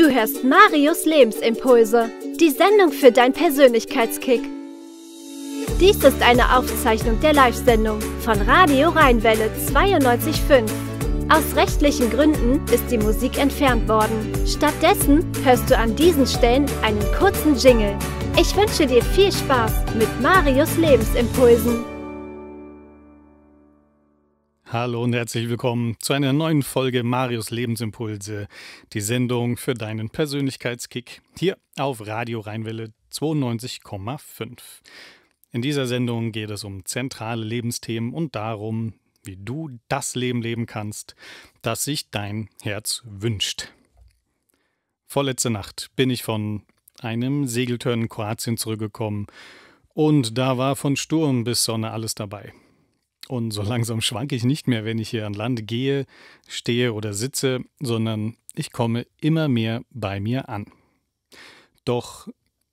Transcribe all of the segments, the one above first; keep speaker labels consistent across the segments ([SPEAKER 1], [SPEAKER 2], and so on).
[SPEAKER 1] Du hörst Marius Lebensimpulse, die Sendung für deinen Persönlichkeitskick. Dies ist eine Aufzeichnung der Live-Sendung von Radio Rheinwelle 92.5. Aus rechtlichen Gründen ist die Musik entfernt worden. Stattdessen hörst du an diesen Stellen einen kurzen Jingle. Ich wünsche dir viel Spaß mit Marius Lebensimpulsen. Hallo und herzlich willkommen zu einer neuen Folge Marius Lebensimpulse, die Sendung für deinen Persönlichkeitskick hier auf Radio Rheinwelle 92,5. In dieser Sendung geht es um zentrale Lebensthemen und darum, wie du das Leben leben kannst, das sich dein Herz wünscht. Vorletzte Nacht bin ich von einem Segeltörn in Kroatien zurückgekommen und da war von Sturm bis Sonne alles dabei. Und so langsam schwanke ich nicht mehr, wenn ich hier an Land gehe, stehe oder sitze, sondern ich komme immer mehr bei mir an. Doch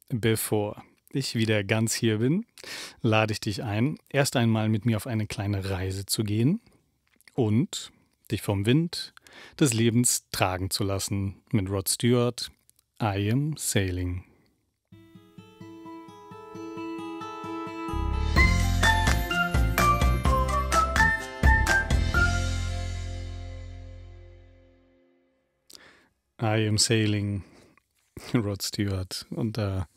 [SPEAKER 1] bevor ich wieder ganz hier bin, lade ich dich ein, erst einmal mit mir auf eine kleine Reise zu gehen und dich vom Wind des Lebens tragen zu lassen mit Rod Stewart, I Am Sailing. I am sailing, Rod Stewart. Und da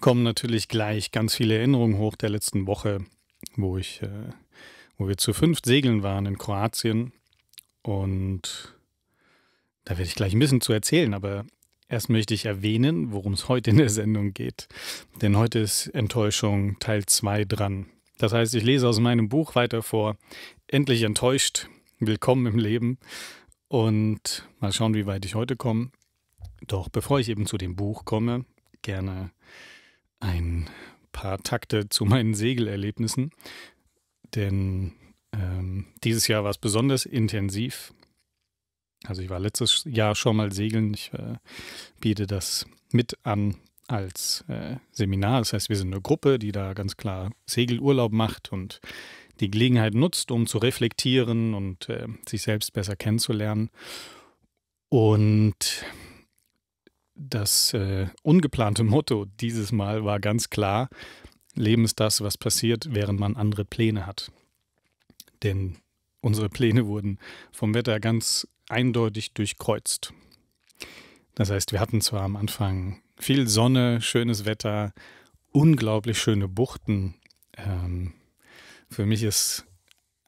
[SPEAKER 1] kommen natürlich gleich ganz viele Erinnerungen hoch der letzten Woche, wo ich, äh, wo wir zu fünf segeln waren in Kroatien. Und da werde ich gleich ein bisschen zu erzählen, aber erst möchte ich erwähnen, worum es heute in der Sendung geht. Denn heute ist Enttäuschung Teil 2 dran. Das heißt, ich lese aus meinem Buch weiter vor. Endlich enttäuscht. Willkommen im Leben. Und mal schauen, wie weit ich heute komme. Doch bevor ich eben zu dem Buch komme, gerne ein paar Takte zu meinen Segelerlebnissen. Denn ähm, dieses Jahr war es besonders intensiv. Also ich war letztes Jahr schon mal segeln. Ich äh, biete das mit an als äh, Seminar. Das heißt, wir sind eine Gruppe, die da ganz klar Segelurlaub macht und die Gelegenheit nutzt, um zu reflektieren und äh, sich selbst besser kennenzulernen. Und das äh, ungeplante Motto dieses Mal war ganz klar, Leben ist das, was passiert, während man andere Pläne hat. Denn unsere Pläne wurden vom Wetter ganz eindeutig durchkreuzt. Das heißt, wir hatten zwar am Anfang viel Sonne, schönes Wetter, unglaublich schöne Buchten, ähm, für mich ist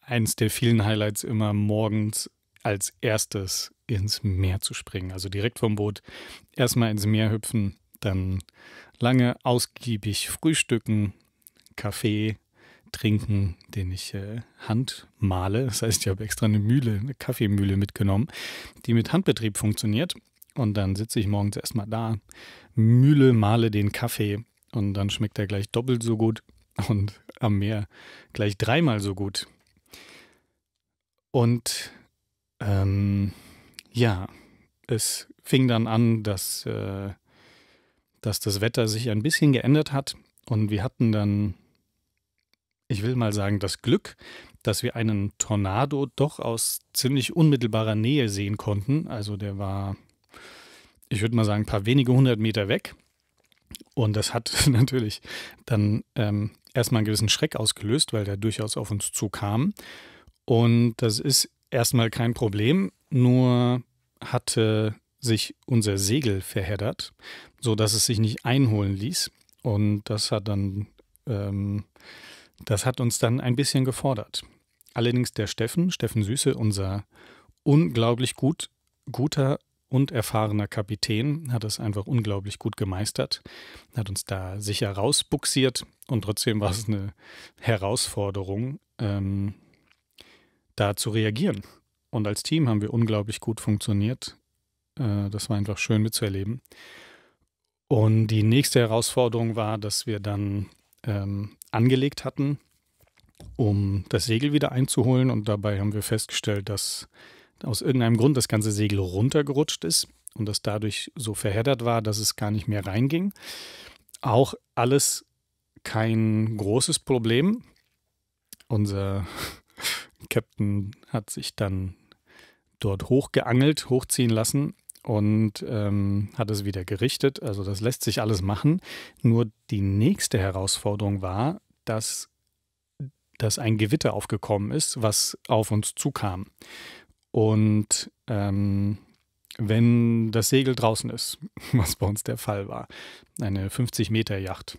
[SPEAKER 1] eins der vielen Highlights immer morgens als erstes ins Meer zu springen. Also direkt vom Boot erstmal ins Meer hüpfen, dann lange ausgiebig frühstücken, Kaffee trinken, den ich äh, handmale. Das heißt, ich habe extra eine Mühle, eine Kaffeemühle mitgenommen, die mit Handbetrieb funktioniert. Und dann sitze ich morgens erstmal da, mühle, male den Kaffee und dann schmeckt er gleich doppelt so gut. und am Meer gleich dreimal so gut. Und ähm, ja, es fing dann an, dass, äh, dass das Wetter sich ein bisschen geändert hat und wir hatten dann, ich will mal sagen, das Glück, dass wir einen Tornado doch aus ziemlich unmittelbarer Nähe sehen konnten. Also der war, ich würde mal sagen, ein paar wenige hundert Meter weg. Und das hat natürlich dann ähm, erstmal einen gewissen Schreck ausgelöst, weil der durchaus auf uns zukam. Und das ist erstmal kein Problem, nur hatte sich unser Segel verheddert, sodass es sich nicht einholen ließ. Und das hat dann, ähm, das hat uns dann ein bisschen gefordert. Allerdings der Steffen, Steffen Süße, unser unglaublich gut, guter und erfahrener Kapitän, hat es einfach unglaublich gut gemeistert, hat uns da sicher rausbuxiert und trotzdem war es eine Herausforderung, ähm, da zu reagieren. Und als Team haben wir unglaublich gut funktioniert. Äh, das war einfach schön mitzuerleben. Und die nächste Herausforderung war, dass wir dann ähm, angelegt hatten, um das Segel wieder einzuholen. Und dabei haben wir festgestellt, dass aus irgendeinem Grund das ganze Segel runtergerutscht ist und das dadurch so verheddert war, dass es gar nicht mehr reinging. Auch alles kein großes Problem. Unser Captain hat sich dann dort hochgeangelt, hochziehen lassen und ähm, hat es wieder gerichtet. Also das lässt sich alles machen. Nur die nächste Herausforderung war, dass, dass ein Gewitter aufgekommen ist, was auf uns zukam. Und ähm, wenn das Segel draußen ist, was bei uns der Fall war, eine 50 Meter Yacht,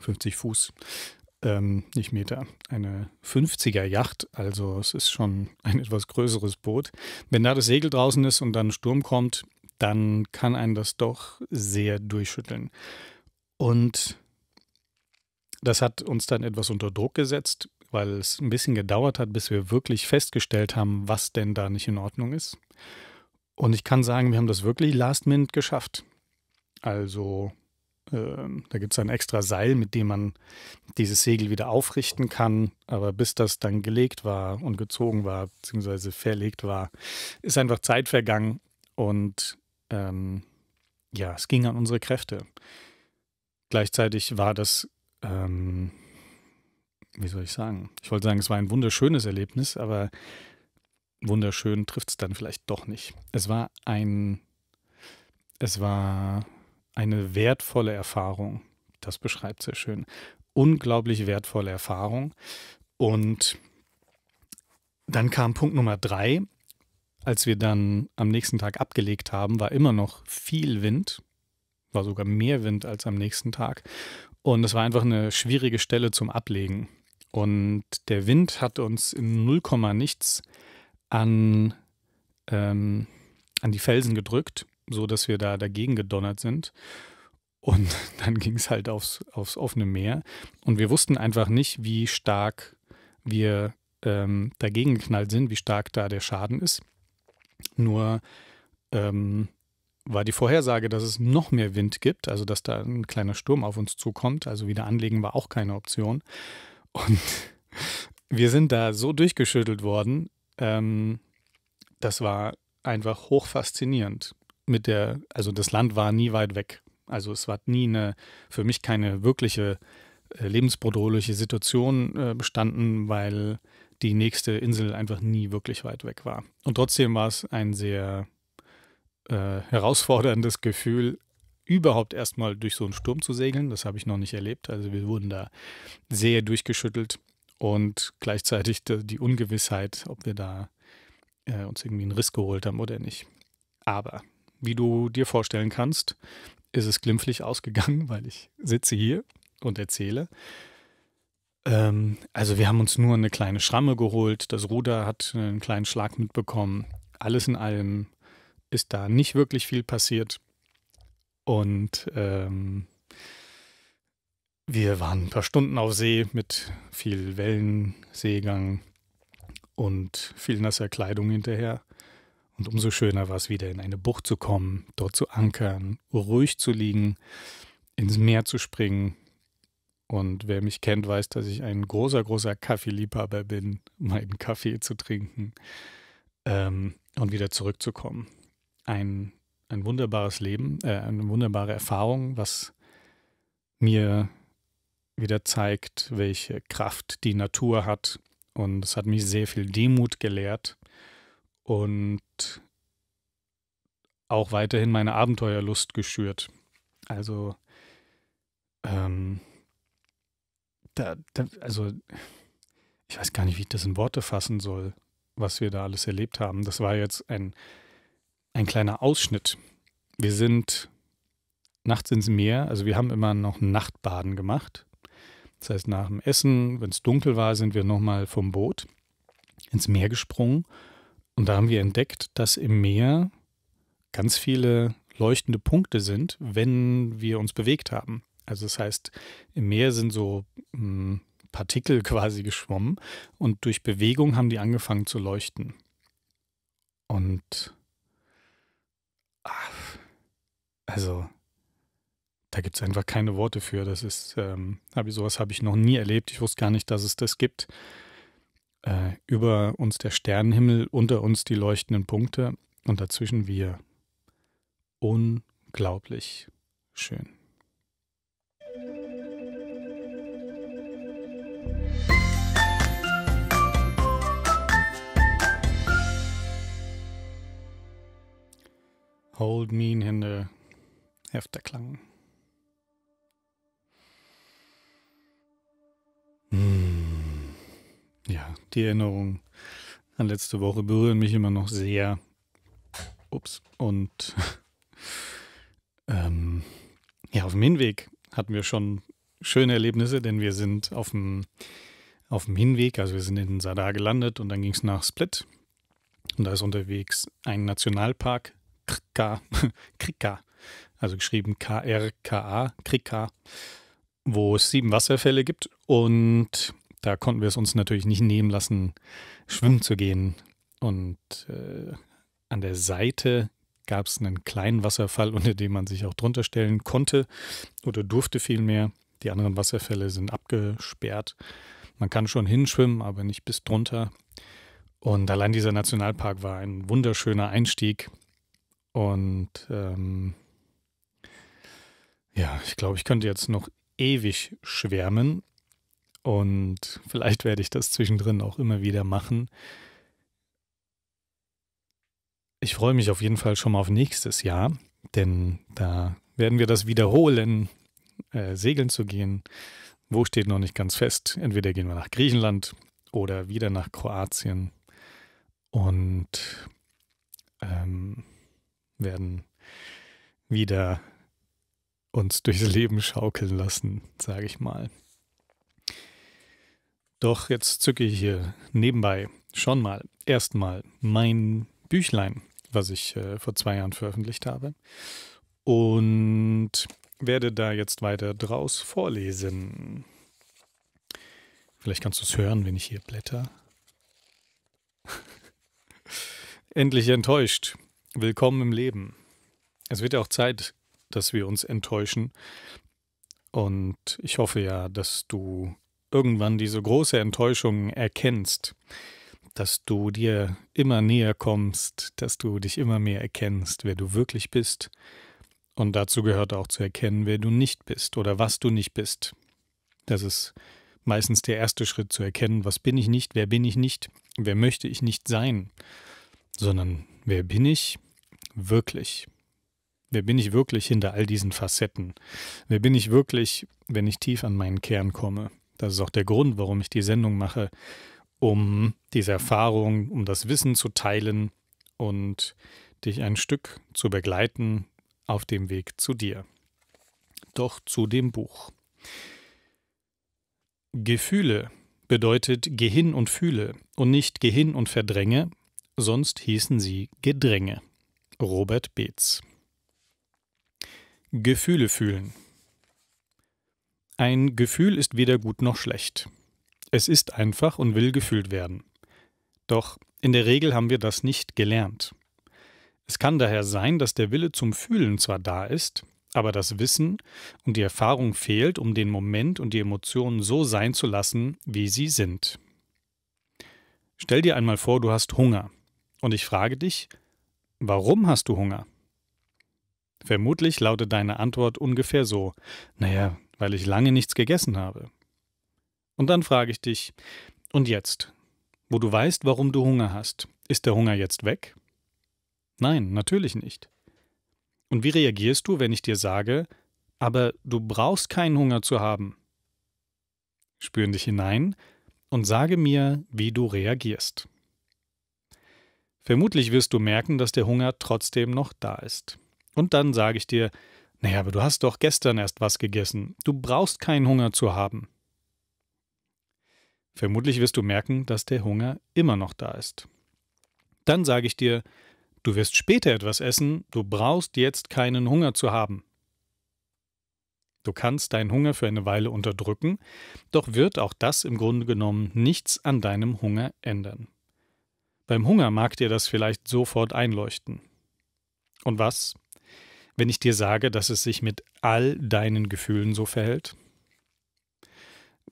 [SPEAKER 1] 50 Fuß, ähm, nicht Meter, eine 50er Yacht, also es ist schon ein etwas größeres Boot. Wenn da das Segel draußen ist und dann ein Sturm kommt, dann kann einen das doch sehr durchschütteln. Und das hat uns dann etwas unter Druck gesetzt weil es ein bisschen gedauert hat, bis wir wirklich festgestellt haben, was denn da nicht in Ordnung ist. Und ich kann sagen, wir haben das wirklich last minute geschafft. Also äh, da gibt es ein extra Seil, mit dem man dieses Segel wieder aufrichten kann. Aber bis das dann gelegt war und gezogen war, beziehungsweise verlegt war, ist einfach Zeit vergangen. Und ähm, ja, es ging an unsere Kräfte. Gleichzeitig war das ähm, wie soll ich sagen? Ich wollte sagen, es war ein wunderschönes Erlebnis, aber wunderschön trifft es dann vielleicht doch nicht. Es war ein, es war eine wertvolle Erfahrung. Das beschreibt sehr schön. Unglaublich wertvolle Erfahrung. Und dann kam Punkt Nummer drei. Als wir dann am nächsten Tag abgelegt haben, war immer noch viel Wind, war sogar mehr Wind als am nächsten Tag. Und es war einfach eine schwierige Stelle zum Ablegen. Und der Wind hat uns in 0, nichts an, ähm, an die Felsen gedrückt, so dass wir da dagegen gedonnert sind. Und dann ging es halt aufs, aufs offene Meer. Und wir wussten einfach nicht, wie stark wir ähm, dagegen geknallt sind, wie stark da der Schaden ist. Nur ähm, war die Vorhersage, dass es noch mehr Wind gibt, also dass da ein kleiner Sturm auf uns zukommt, also wieder anlegen war auch keine Option. Und wir sind da so durchgeschüttelt worden. Ähm, das war einfach hoch faszinierend. Mit der, also das Land war nie weit weg. Also es war nie eine, für mich keine wirkliche äh, lebensbedrohliche Situation äh, bestanden, weil die nächste Insel einfach nie wirklich weit weg war. Und trotzdem war es ein sehr äh, herausforderndes Gefühl, überhaupt erstmal durch so einen Sturm zu segeln. Das habe ich noch nicht erlebt. Also wir wurden da sehr durchgeschüttelt und gleichzeitig die Ungewissheit, ob wir da äh, uns irgendwie einen Riss geholt haben oder nicht. Aber wie du dir vorstellen kannst, ist es glimpflich ausgegangen, weil ich sitze hier und erzähle. Ähm, also wir haben uns nur eine kleine Schramme geholt, das Ruder hat einen kleinen Schlag mitbekommen. Alles in allem ist da nicht wirklich viel passiert. Und ähm, wir waren ein paar Stunden auf See mit viel Wellenseegang und viel nasser Kleidung hinterher. Und umso schöner war es wieder, in eine Bucht zu kommen, dort zu ankern, ruhig zu liegen, ins Meer zu springen. Und wer mich kennt, weiß, dass ich ein großer, großer Kaffeeliebhaber bin, meinen Kaffee zu trinken ähm, und wieder zurückzukommen. Ein ein wunderbares Leben, äh, eine wunderbare Erfahrung, was mir wieder zeigt, welche Kraft die Natur hat. Und es hat mich sehr viel Demut gelehrt und auch weiterhin meine Abenteuerlust geschürt. Also, ähm, da, da, also, ich weiß gar nicht, wie ich das in Worte fassen soll, was wir da alles erlebt haben. Das war jetzt ein ein kleiner Ausschnitt. Wir sind nachts ins Meer, also wir haben immer noch ein Nachtbaden gemacht. Das heißt, nach dem Essen, wenn es dunkel war, sind wir nochmal vom Boot ins Meer gesprungen. Und da haben wir entdeckt, dass im Meer ganz viele leuchtende Punkte sind, wenn wir uns bewegt haben. Also das heißt, im Meer sind so hm, Partikel quasi geschwommen und durch Bewegung haben die angefangen zu leuchten. Und Ach, also, da gibt es einfach keine Worte für. Das ist, ähm, hab ich, sowas habe ich noch nie erlebt. Ich wusste gar nicht, dass es das gibt. Äh, über uns der Sternenhimmel, unter uns die leuchtenden Punkte und dazwischen wir. Unglaublich schön. Hold mean Hände, Hefterklang. Klang. Hmm. Ja, die Erinnerungen an letzte Woche berühren mich immer noch sehr. Ups. Und ähm, ja, auf dem Hinweg hatten wir schon schöne Erlebnisse, denn wir sind auf dem, auf dem Hinweg, also wir sind in Sadar gelandet und dann ging es nach Split. Und da ist unterwegs ein Nationalpark Krka, Krika, also geschrieben K-R-K-A, Krika, wo es sieben Wasserfälle gibt und da konnten wir es uns natürlich nicht nehmen lassen, schwimmen zu gehen. Und äh, an der Seite gab es einen kleinen Wasserfall, unter dem man sich auch drunter stellen konnte oder durfte vielmehr. Die anderen Wasserfälle sind abgesperrt. Man kann schon hinschwimmen, aber nicht bis drunter. Und allein dieser Nationalpark war ein wunderschöner Einstieg und ähm, ja, ich glaube, ich könnte jetzt noch ewig schwärmen. Und vielleicht werde ich das zwischendrin auch immer wieder machen. Ich freue mich auf jeden Fall schon mal auf nächstes Jahr, denn da werden wir das wiederholen, äh, segeln zu gehen. Wo steht noch nicht ganz fest? Entweder gehen wir nach Griechenland oder wieder nach Kroatien. Und ähm, werden wieder uns durchs Leben schaukeln lassen, sage ich mal. Doch jetzt zücke ich hier nebenbei schon mal erstmal mein Büchlein, was ich äh, vor zwei Jahren veröffentlicht habe, und werde da jetzt weiter draus vorlesen. Vielleicht kannst du es hören, wenn ich hier blätter. Endlich enttäuscht. Willkommen im Leben. Es wird ja auch Zeit, dass wir uns enttäuschen. Und ich hoffe ja, dass du irgendwann diese große Enttäuschung erkennst, dass du dir immer näher kommst, dass du dich immer mehr erkennst, wer du wirklich bist. Und dazu gehört auch zu erkennen, wer du nicht bist oder was du nicht bist. Das ist meistens der erste Schritt zu erkennen, was bin ich nicht, wer bin ich nicht, wer möchte ich nicht sein sondern wer bin ich wirklich? Wer bin ich wirklich hinter all diesen Facetten? Wer bin ich wirklich, wenn ich tief an meinen Kern komme? Das ist auch der Grund, warum ich die Sendung mache, um diese Erfahrung, um das Wissen zu teilen und dich ein Stück zu begleiten auf dem Weg zu dir. Doch zu dem Buch. Gefühle bedeutet geh hin und fühle und nicht geh hin und verdränge, sonst hießen sie Gedränge. Robert Beetz Gefühle fühlen Ein Gefühl ist weder gut noch schlecht. Es ist einfach und will gefühlt werden. Doch in der Regel haben wir das nicht gelernt. Es kann daher sein, dass der Wille zum Fühlen zwar da ist, aber das Wissen und die Erfahrung fehlt, um den Moment und die Emotionen so sein zu lassen, wie sie sind. Stell dir einmal vor, du hast Hunger. Und ich frage dich, warum hast du Hunger? Vermutlich lautet deine Antwort ungefähr so, naja, weil ich lange nichts gegessen habe. Und dann frage ich dich, und jetzt, wo du weißt, warum du Hunger hast, ist der Hunger jetzt weg? Nein, natürlich nicht. Und wie reagierst du, wenn ich dir sage, aber du brauchst keinen Hunger zu haben? Spüren dich hinein und sage mir, wie du reagierst. Vermutlich wirst du merken, dass der Hunger trotzdem noch da ist. Und dann sage ich dir, naja, aber du hast doch gestern erst was gegessen. Du brauchst keinen Hunger zu haben. Vermutlich wirst du merken, dass der Hunger immer noch da ist. Dann sage ich dir, du wirst später etwas essen, du brauchst jetzt keinen Hunger zu haben. Du kannst deinen Hunger für eine Weile unterdrücken, doch wird auch das im Grunde genommen nichts an deinem Hunger ändern. Beim Hunger mag dir das vielleicht sofort einleuchten. Und was, wenn ich dir sage, dass es sich mit all deinen Gefühlen so verhält?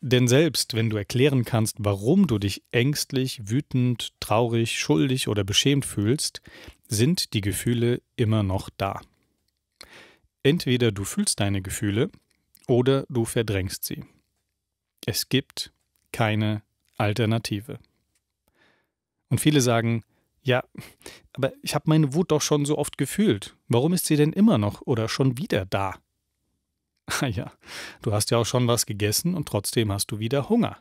[SPEAKER 1] Denn selbst wenn du erklären kannst, warum du dich ängstlich, wütend, traurig, schuldig oder beschämt fühlst, sind die Gefühle immer noch da. Entweder du fühlst deine Gefühle oder du verdrängst sie. Es gibt keine Alternative. Und viele sagen, ja, aber ich habe meine Wut doch schon so oft gefühlt. Warum ist sie denn immer noch oder schon wieder da? Ah ja, du hast ja auch schon was gegessen und trotzdem hast du wieder Hunger.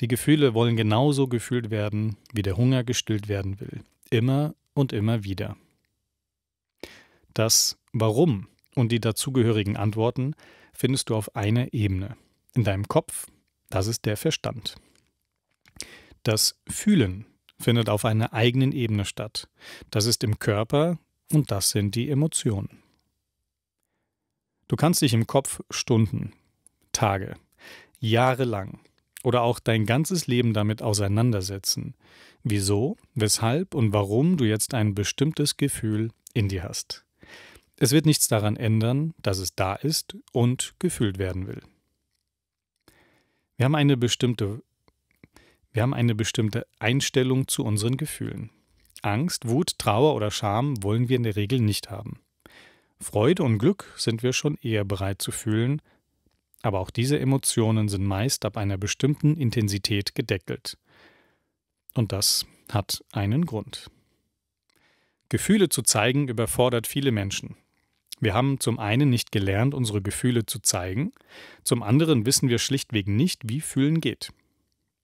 [SPEAKER 1] Die Gefühle wollen genauso gefühlt werden, wie der Hunger gestillt werden will. Immer und immer wieder. Das Warum und die dazugehörigen Antworten findest du auf einer Ebene. In deinem Kopf, das ist der Verstand. Das Fühlen findet auf einer eigenen Ebene statt. Das ist im Körper und das sind die Emotionen. Du kannst dich im Kopf Stunden, Tage, Jahre lang oder auch dein ganzes Leben damit auseinandersetzen, wieso, weshalb und warum du jetzt ein bestimmtes Gefühl in dir hast. Es wird nichts daran ändern, dass es da ist und gefühlt werden will. Wir haben eine bestimmte wir haben eine bestimmte Einstellung zu unseren Gefühlen. Angst, Wut, Trauer oder Scham wollen wir in der Regel nicht haben. Freude und Glück sind wir schon eher bereit zu fühlen, aber auch diese Emotionen sind meist ab einer bestimmten Intensität gedeckelt. Und das hat einen Grund. Gefühle zu zeigen überfordert viele Menschen. Wir haben zum einen nicht gelernt, unsere Gefühle zu zeigen, zum anderen wissen wir schlichtweg nicht, wie fühlen geht.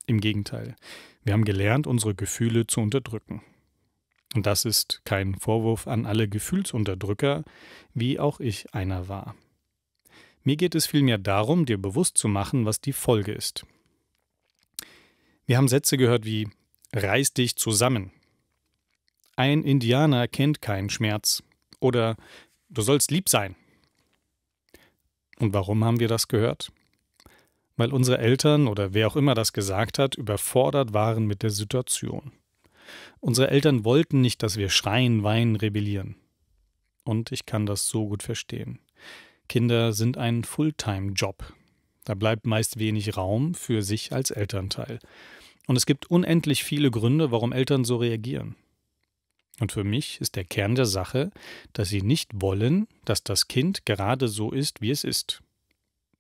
[SPEAKER 1] Im Gegenteil, wir haben gelernt, unsere Gefühle zu unterdrücken. Und das ist kein Vorwurf an alle Gefühlsunterdrücker, wie auch ich einer war. Mir geht es vielmehr darum, dir bewusst zu machen, was die Folge ist. Wir haben Sätze gehört wie Reiß dich zusammen. Ein Indianer kennt keinen Schmerz. Oder Du sollst lieb sein. Und warum haben wir das gehört? weil unsere Eltern oder wer auch immer das gesagt hat, überfordert waren mit der Situation. Unsere Eltern wollten nicht, dass wir schreien, weinen, rebellieren. Und ich kann das so gut verstehen. Kinder sind ein Fulltime-Job. Da bleibt meist wenig Raum für sich als Elternteil. Und es gibt unendlich viele Gründe, warum Eltern so reagieren. Und für mich ist der Kern der Sache, dass sie nicht wollen, dass das Kind gerade so ist, wie es ist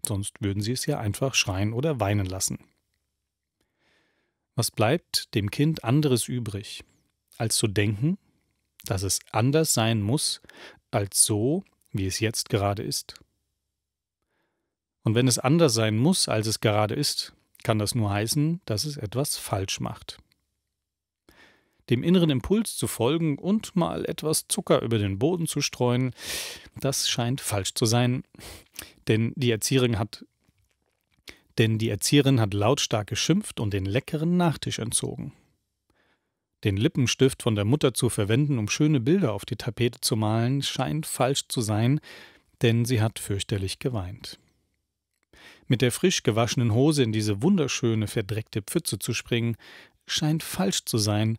[SPEAKER 1] sonst würden sie es ja einfach schreien oder weinen lassen. Was bleibt dem Kind anderes übrig, als zu denken, dass es anders sein muss, als so, wie es jetzt gerade ist? Und wenn es anders sein muss, als es gerade ist, kann das nur heißen, dass es etwas falsch macht dem inneren Impuls zu folgen und mal etwas Zucker über den Boden zu streuen, das scheint falsch zu sein. Denn die Erzieherin hat denn die Erzieherin hat lautstark geschimpft und den leckeren Nachtisch entzogen. Den Lippenstift von der Mutter zu verwenden, um schöne Bilder auf die Tapete zu malen, scheint falsch zu sein, denn sie hat fürchterlich geweint. Mit der frisch gewaschenen Hose in diese wunderschöne, verdreckte Pfütze zu springen, scheint falsch zu sein,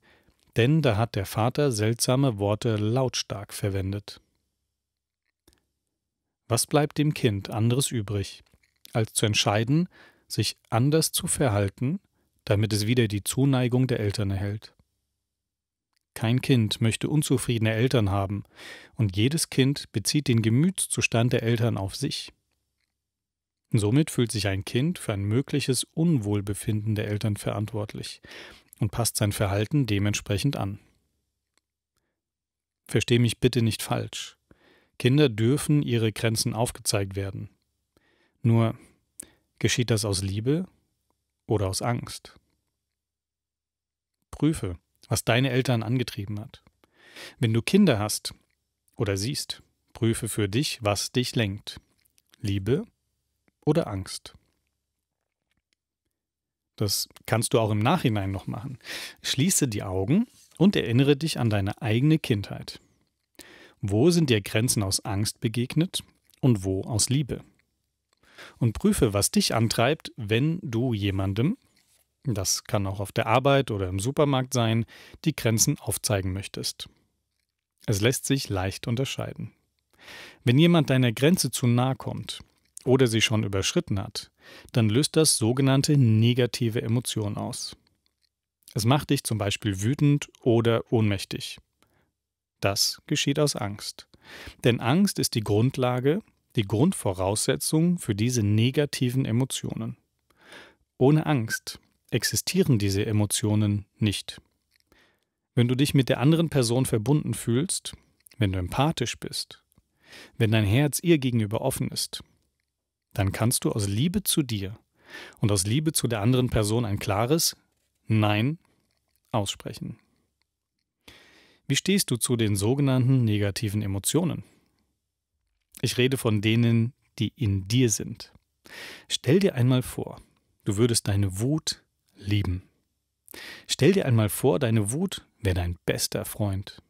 [SPEAKER 1] denn da hat der Vater seltsame Worte lautstark verwendet. Was bleibt dem Kind anderes übrig, als zu entscheiden, sich anders zu verhalten, damit es wieder die Zuneigung der Eltern erhält? Kein Kind möchte unzufriedene Eltern haben, und jedes Kind bezieht den Gemütszustand der Eltern auf sich. Somit fühlt sich ein Kind für ein mögliches Unwohlbefinden der Eltern verantwortlich, und passt sein Verhalten dementsprechend an. Versteh mich bitte nicht falsch. Kinder dürfen ihre Grenzen aufgezeigt werden. Nur geschieht das aus Liebe oder aus Angst? Prüfe, was deine Eltern angetrieben hat. Wenn du Kinder hast oder siehst, prüfe für dich, was dich lenkt. Liebe oder Angst? Das kannst du auch im Nachhinein noch machen. Schließe die Augen und erinnere dich an deine eigene Kindheit. Wo sind dir Grenzen aus Angst begegnet und wo aus Liebe? Und prüfe, was dich antreibt, wenn du jemandem, das kann auch auf der Arbeit oder im Supermarkt sein, die Grenzen aufzeigen möchtest. Es lässt sich leicht unterscheiden. Wenn jemand deiner Grenze zu nahe kommt, oder sie schon überschritten hat, dann löst das sogenannte negative Emotionen aus. Es macht dich zum Beispiel wütend oder ohnmächtig. Das geschieht aus Angst. Denn Angst ist die Grundlage, die Grundvoraussetzung für diese negativen Emotionen. Ohne Angst existieren diese Emotionen nicht. Wenn du dich mit der anderen Person verbunden fühlst, wenn du empathisch bist, wenn dein Herz ihr gegenüber offen ist, dann kannst du aus Liebe zu dir und aus Liebe zu der anderen Person ein klares Nein aussprechen. Wie stehst du zu den sogenannten negativen Emotionen? Ich rede von denen, die in dir sind. Stell dir einmal vor, du würdest deine Wut lieben. Stell dir einmal vor, deine Wut wäre dein bester Freund.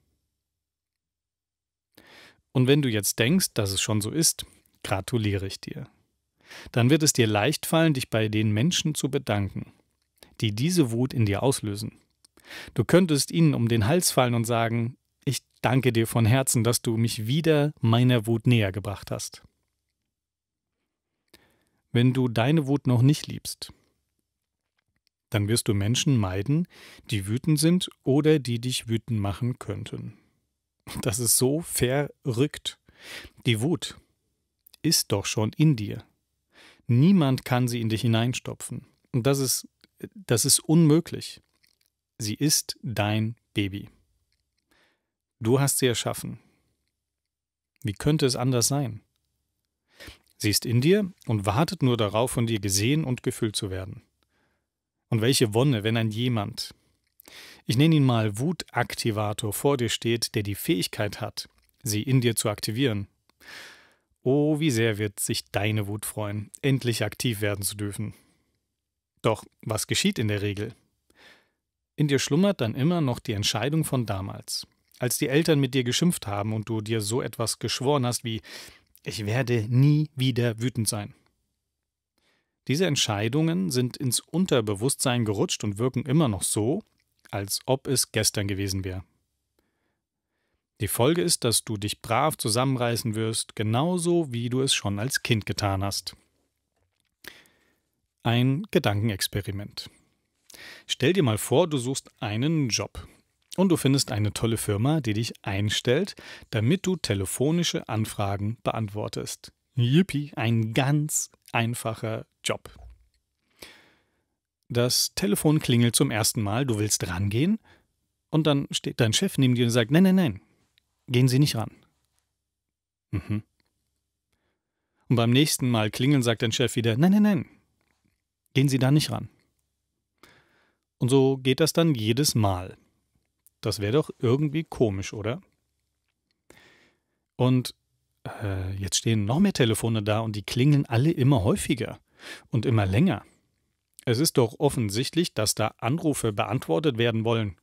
[SPEAKER 1] Und wenn du jetzt denkst, dass es schon so ist, gratuliere ich dir dann wird es dir leicht fallen, dich bei den Menschen zu bedanken, die diese Wut in dir auslösen. Du könntest ihnen um den Hals fallen und sagen, ich danke dir von Herzen, dass du mich wieder meiner Wut näher gebracht hast. Wenn du deine Wut noch nicht liebst, dann wirst du Menschen meiden, die wütend sind oder die dich wütend machen könnten. Das ist so verrückt. Die Wut ist doch schon in dir. Niemand kann sie in dich hineinstopfen. Und das ist, das ist unmöglich. Sie ist dein Baby. Du hast sie erschaffen. Wie könnte es anders sein? Sie ist in dir und wartet nur darauf, von dir gesehen und gefühlt zu werden. Und welche Wonne, wenn ein jemand, ich nenne ihn mal Wutaktivator, vor dir steht, der die Fähigkeit hat, sie in dir zu aktivieren. Oh, wie sehr wird sich deine Wut freuen, endlich aktiv werden zu dürfen. Doch was geschieht in der Regel? In dir schlummert dann immer noch die Entscheidung von damals, als die Eltern mit dir geschimpft haben und du dir so etwas geschworen hast wie Ich werde nie wieder wütend sein. Diese Entscheidungen sind ins Unterbewusstsein gerutscht und wirken immer noch so, als ob es gestern gewesen wäre. Die Folge ist, dass du dich brav zusammenreißen wirst, genauso wie du es schon als Kind getan hast. Ein Gedankenexperiment. Stell dir mal vor, du suchst einen Job und du findest eine tolle Firma, die dich einstellt, damit du telefonische Anfragen beantwortest. Yippie, ein ganz einfacher Job. Das Telefon klingelt zum ersten Mal, du willst rangehen und dann steht dein Chef neben dir und sagt, nein, nein, nein, gehen Sie nicht ran. Mhm. Und beim nächsten Mal klingeln sagt dein Chef wieder, nein, nein, nein, gehen Sie da nicht ran. Und so geht das dann jedes Mal. Das wäre doch irgendwie komisch, oder? Und äh, jetzt stehen noch mehr Telefone da und die klingeln alle immer häufiger und immer länger. Es ist doch offensichtlich, dass da Anrufe beantwortet werden wollen.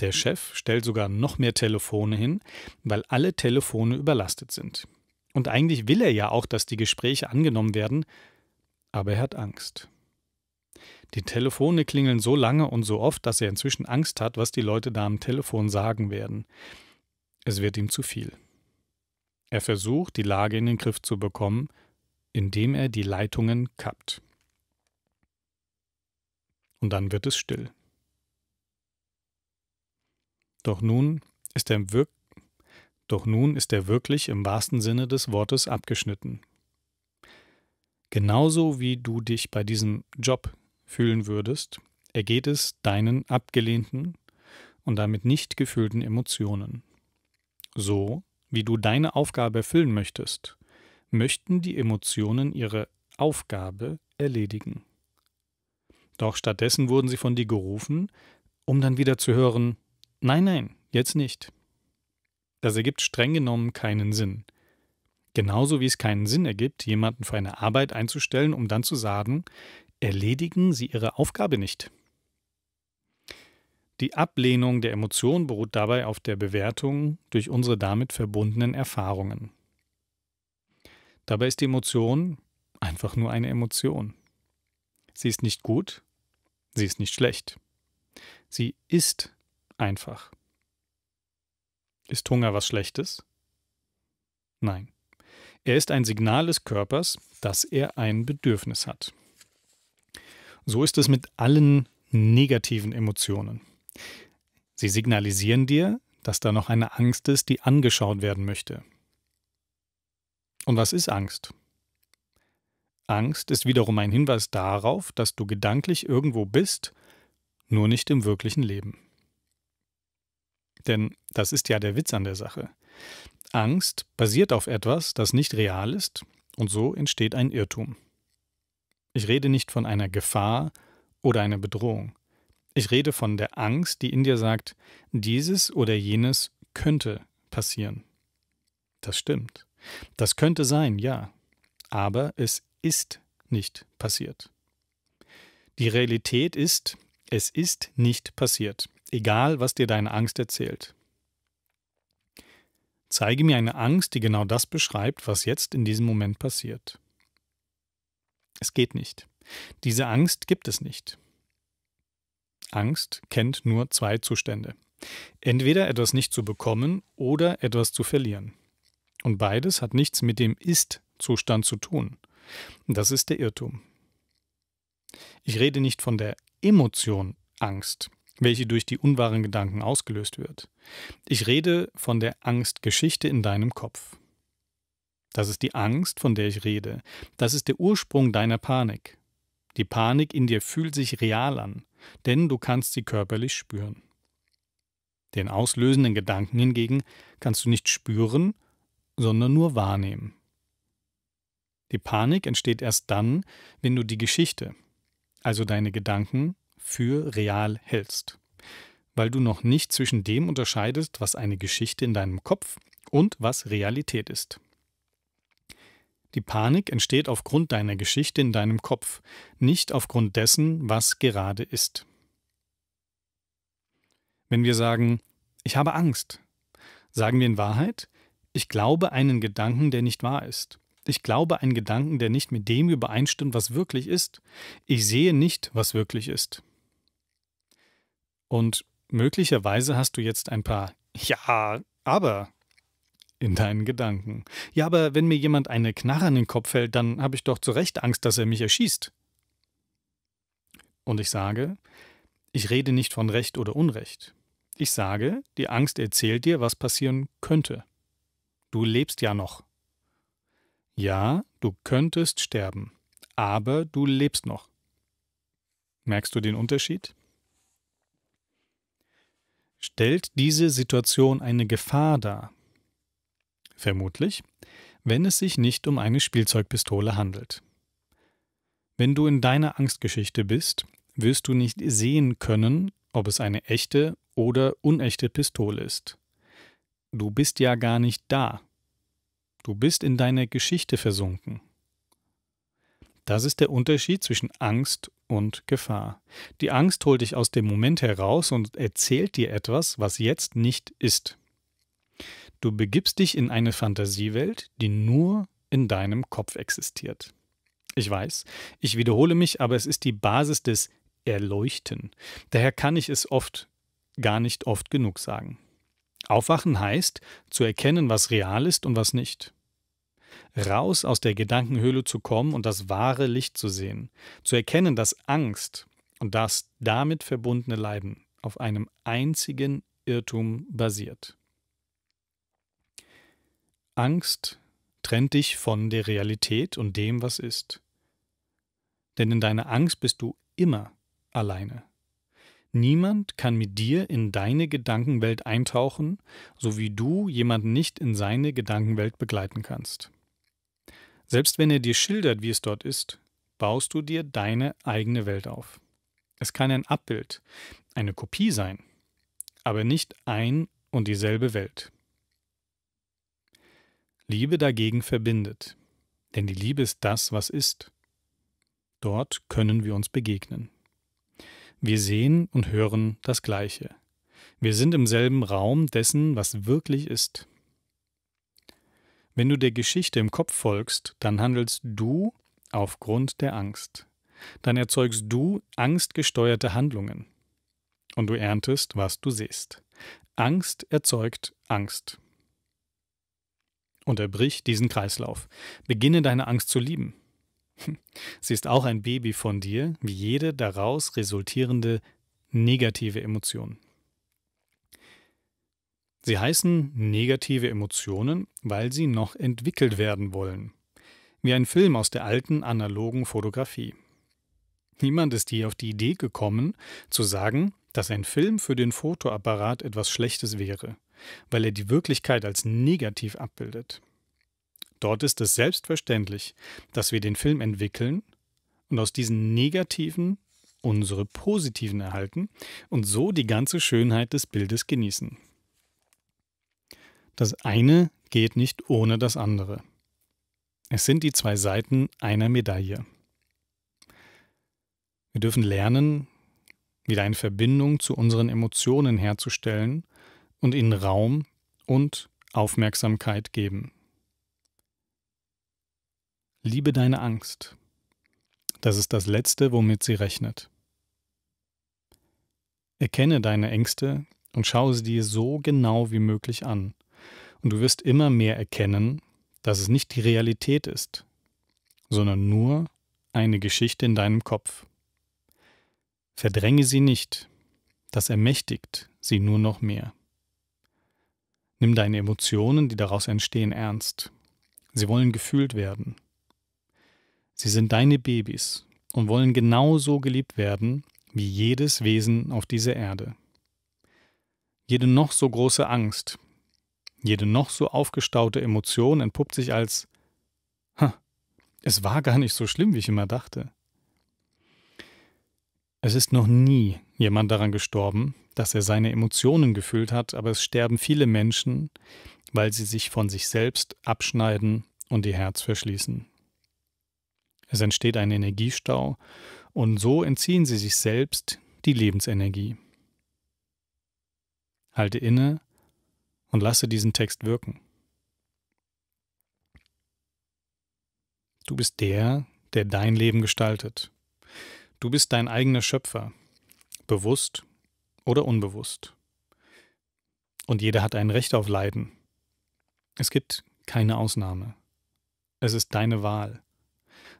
[SPEAKER 1] Der Chef stellt sogar noch mehr Telefone hin, weil alle Telefone überlastet sind. Und eigentlich will er ja auch, dass die Gespräche angenommen werden, aber er hat Angst. Die Telefone klingeln so lange und so oft, dass er inzwischen Angst hat, was die Leute da am Telefon sagen werden. Es wird ihm zu viel. Er versucht, die Lage in den Griff zu bekommen, indem er die Leitungen kappt. Und dann wird es still. Doch nun ist er, wirk Doch nun ist er wirklich im wahrsten Sinne des Wortes abgeschnitten. Genauso wie du dich bei diesem Job fühlen würdest, ergeht es deinen abgelehnten und damit nicht gefühlten Emotionen. So wie du deine Aufgabe erfüllen möchtest, möchten die Emotionen ihre Aufgabe erledigen. Doch stattdessen wurden sie von dir gerufen, um dann wieder zu hören, Nein, nein, jetzt nicht. Das ergibt streng genommen keinen Sinn. Genauso wie es keinen Sinn ergibt, jemanden für eine Arbeit einzustellen, um dann zu sagen, erledigen Sie Ihre Aufgabe nicht. Die Ablehnung der Emotion beruht dabei auf der Bewertung durch unsere damit verbundenen Erfahrungen. Dabei ist die Emotion einfach nur eine Emotion. Sie ist nicht gut, sie ist nicht schlecht. Sie ist einfach. Ist Hunger was Schlechtes? Nein. Er ist ein Signal des Körpers, dass er ein Bedürfnis hat. So ist es mit allen negativen Emotionen. Sie signalisieren dir, dass da noch eine Angst ist, die angeschaut werden möchte. Und was ist Angst? Angst ist wiederum ein Hinweis darauf, dass du gedanklich irgendwo bist, nur nicht im wirklichen Leben. Denn das ist ja der Witz an der Sache. Angst basiert auf etwas, das nicht real ist, und so entsteht ein Irrtum. Ich rede nicht von einer Gefahr oder einer Bedrohung. Ich rede von der Angst, die in dir sagt, dieses oder jenes könnte passieren. Das stimmt. Das könnte sein, ja. Aber es ist nicht passiert. Die Realität ist, es ist nicht passiert egal was dir deine Angst erzählt. Zeige mir eine Angst, die genau das beschreibt, was jetzt in diesem Moment passiert. Es geht nicht. Diese Angst gibt es nicht. Angst kennt nur zwei Zustände. Entweder etwas nicht zu bekommen oder etwas zu verlieren. Und beides hat nichts mit dem Ist-Zustand zu tun. Das ist der Irrtum. Ich rede nicht von der Emotion Angst, welche durch die unwahren Gedanken ausgelöst wird. Ich rede von der Angstgeschichte in deinem Kopf. Das ist die Angst, von der ich rede. Das ist der Ursprung deiner Panik. Die Panik in dir fühlt sich real an, denn du kannst sie körperlich spüren. Den auslösenden Gedanken hingegen kannst du nicht spüren, sondern nur wahrnehmen. Die Panik entsteht erst dann, wenn du die Geschichte, also deine Gedanken, für real hältst. Weil du noch nicht zwischen dem unterscheidest, was eine Geschichte in deinem Kopf und was Realität ist. Die Panik entsteht aufgrund deiner Geschichte in deinem Kopf, nicht aufgrund dessen, was gerade ist. Wenn wir sagen, ich habe Angst, sagen wir in Wahrheit, ich glaube einen Gedanken, der nicht wahr ist. Ich glaube einen Gedanken, der nicht mit dem übereinstimmt, was wirklich ist. Ich sehe nicht, was wirklich ist. Und möglicherweise hast du jetzt ein paar Ja, aber in deinen Gedanken. Ja, aber wenn mir jemand eine Knarre an den Kopf hält, dann habe ich doch zu Recht Angst, dass er mich erschießt. Und ich sage, ich rede nicht von Recht oder Unrecht. Ich sage, die Angst erzählt dir, was passieren könnte. Du lebst ja noch. Ja, du könntest sterben, aber du lebst noch. Merkst du den Unterschied? Stellt diese Situation eine Gefahr dar? Vermutlich, wenn es sich nicht um eine Spielzeugpistole handelt. Wenn du in deiner Angstgeschichte bist, wirst du nicht sehen können, ob es eine echte oder unechte Pistole ist. Du bist ja gar nicht da. Du bist in deine Geschichte versunken. Das ist der Unterschied zwischen Angst und Gefahr. Die Angst holt dich aus dem Moment heraus und erzählt dir etwas, was jetzt nicht ist. Du begibst dich in eine Fantasiewelt, die nur in deinem Kopf existiert. Ich weiß, ich wiederhole mich, aber es ist die Basis des Erleuchten. Daher kann ich es oft gar nicht oft genug sagen. Aufwachen heißt, zu erkennen, was real ist und was nicht raus aus der Gedankenhöhle zu kommen und das wahre Licht zu sehen, zu erkennen, dass Angst und das damit verbundene Leiden auf einem einzigen Irrtum basiert. Angst trennt dich von der Realität und dem, was ist. Denn in deiner Angst bist du immer alleine. Niemand kann mit dir in deine Gedankenwelt eintauchen, so wie du jemanden nicht in seine Gedankenwelt begleiten kannst. Selbst wenn er dir schildert, wie es dort ist, baust du dir deine eigene Welt auf. Es kann ein Abbild, eine Kopie sein, aber nicht ein und dieselbe Welt. Liebe dagegen verbindet, denn die Liebe ist das, was ist. Dort können wir uns begegnen. Wir sehen und hören das Gleiche. Wir sind im selben Raum dessen, was wirklich ist. Wenn du der Geschichte im Kopf folgst, dann handelst du aufgrund der Angst. Dann erzeugst du angstgesteuerte Handlungen. Und du erntest, was du siehst. Angst erzeugt Angst. Unterbrich diesen Kreislauf. Beginne deine Angst zu lieben. Sie ist auch ein Baby von dir, wie jede daraus resultierende negative Emotion. Sie heißen negative Emotionen, weil sie noch entwickelt werden wollen. Wie ein Film aus der alten analogen Fotografie. Niemand ist je auf die Idee gekommen, zu sagen, dass ein Film für den Fotoapparat etwas Schlechtes wäre, weil er die Wirklichkeit als negativ abbildet. Dort ist es selbstverständlich, dass wir den Film entwickeln und aus diesen negativen unsere positiven erhalten und so die ganze Schönheit des Bildes genießen. Das eine geht nicht ohne das andere. Es sind die zwei Seiten einer Medaille. Wir dürfen lernen, wieder eine Verbindung zu unseren Emotionen herzustellen und ihnen Raum und Aufmerksamkeit geben. Liebe deine Angst. Das ist das Letzte, womit sie rechnet. Erkenne deine Ängste und schaue sie dir so genau wie möglich an. Und du wirst immer mehr erkennen, dass es nicht die Realität ist, sondern nur eine Geschichte in deinem Kopf. Verdränge sie nicht, das ermächtigt sie nur noch mehr. Nimm deine Emotionen, die daraus entstehen, ernst. Sie wollen gefühlt werden. Sie sind deine Babys und wollen genauso geliebt werden wie jedes Wesen auf dieser Erde. Jede noch so große Angst jede noch so aufgestaute Emotion entpuppt sich als Ha, es war gar nicht so schlimm, wie ich immer dachte. Es ist noch nie jemand daran gestorben, dass er seine Emotionen gefühlt hat, aber es sterben viele Menschen, weil sie sich von sich selbst abschneiden und ihr Herz verschließen. Es entsteht ein Energiestau und so entziehen sie sich selbst die Lebensenergie. Halte inne und lasse diesen Text wirken. Du bist der, der dein Leben gestaltet. Du bist dein eigener Schöpfer, bewusst oder unbewusst. Und jeder hat ein Recht auf Leiden. Es gibt keine Ausnahme. Es ist deine Wahl,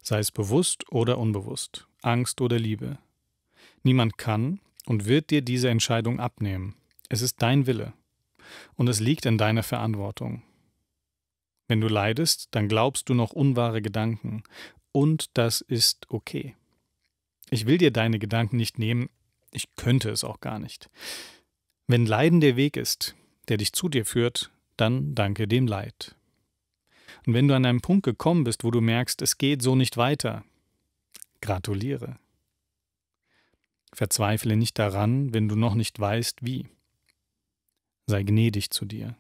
[SPEAKER 1] sei es bewusst oder unbewusst, Angst oder Liebe. Niemand kann und wird dir diese Entscheidung abnehmen. Es ist dein Wille und es liegt in deiner Verantwortung. Wenn du leidest, dann glaubst du noch unwahre Gedanken, und das ist okay. Ich will dir deine Gedanken nicht nehmen, ich könnte es auch gar nicht. Wenn Leiden der Weg ist, der dich zu dir führt, dann danke dem Leid. Und wenn du an einem Punkt gekommen bist, wo du merkst, es geht so nicht weiter, gratuliere. Verzweifle nicht daran, wenn du noch nicht weißt, wie sei gnädig zu dir.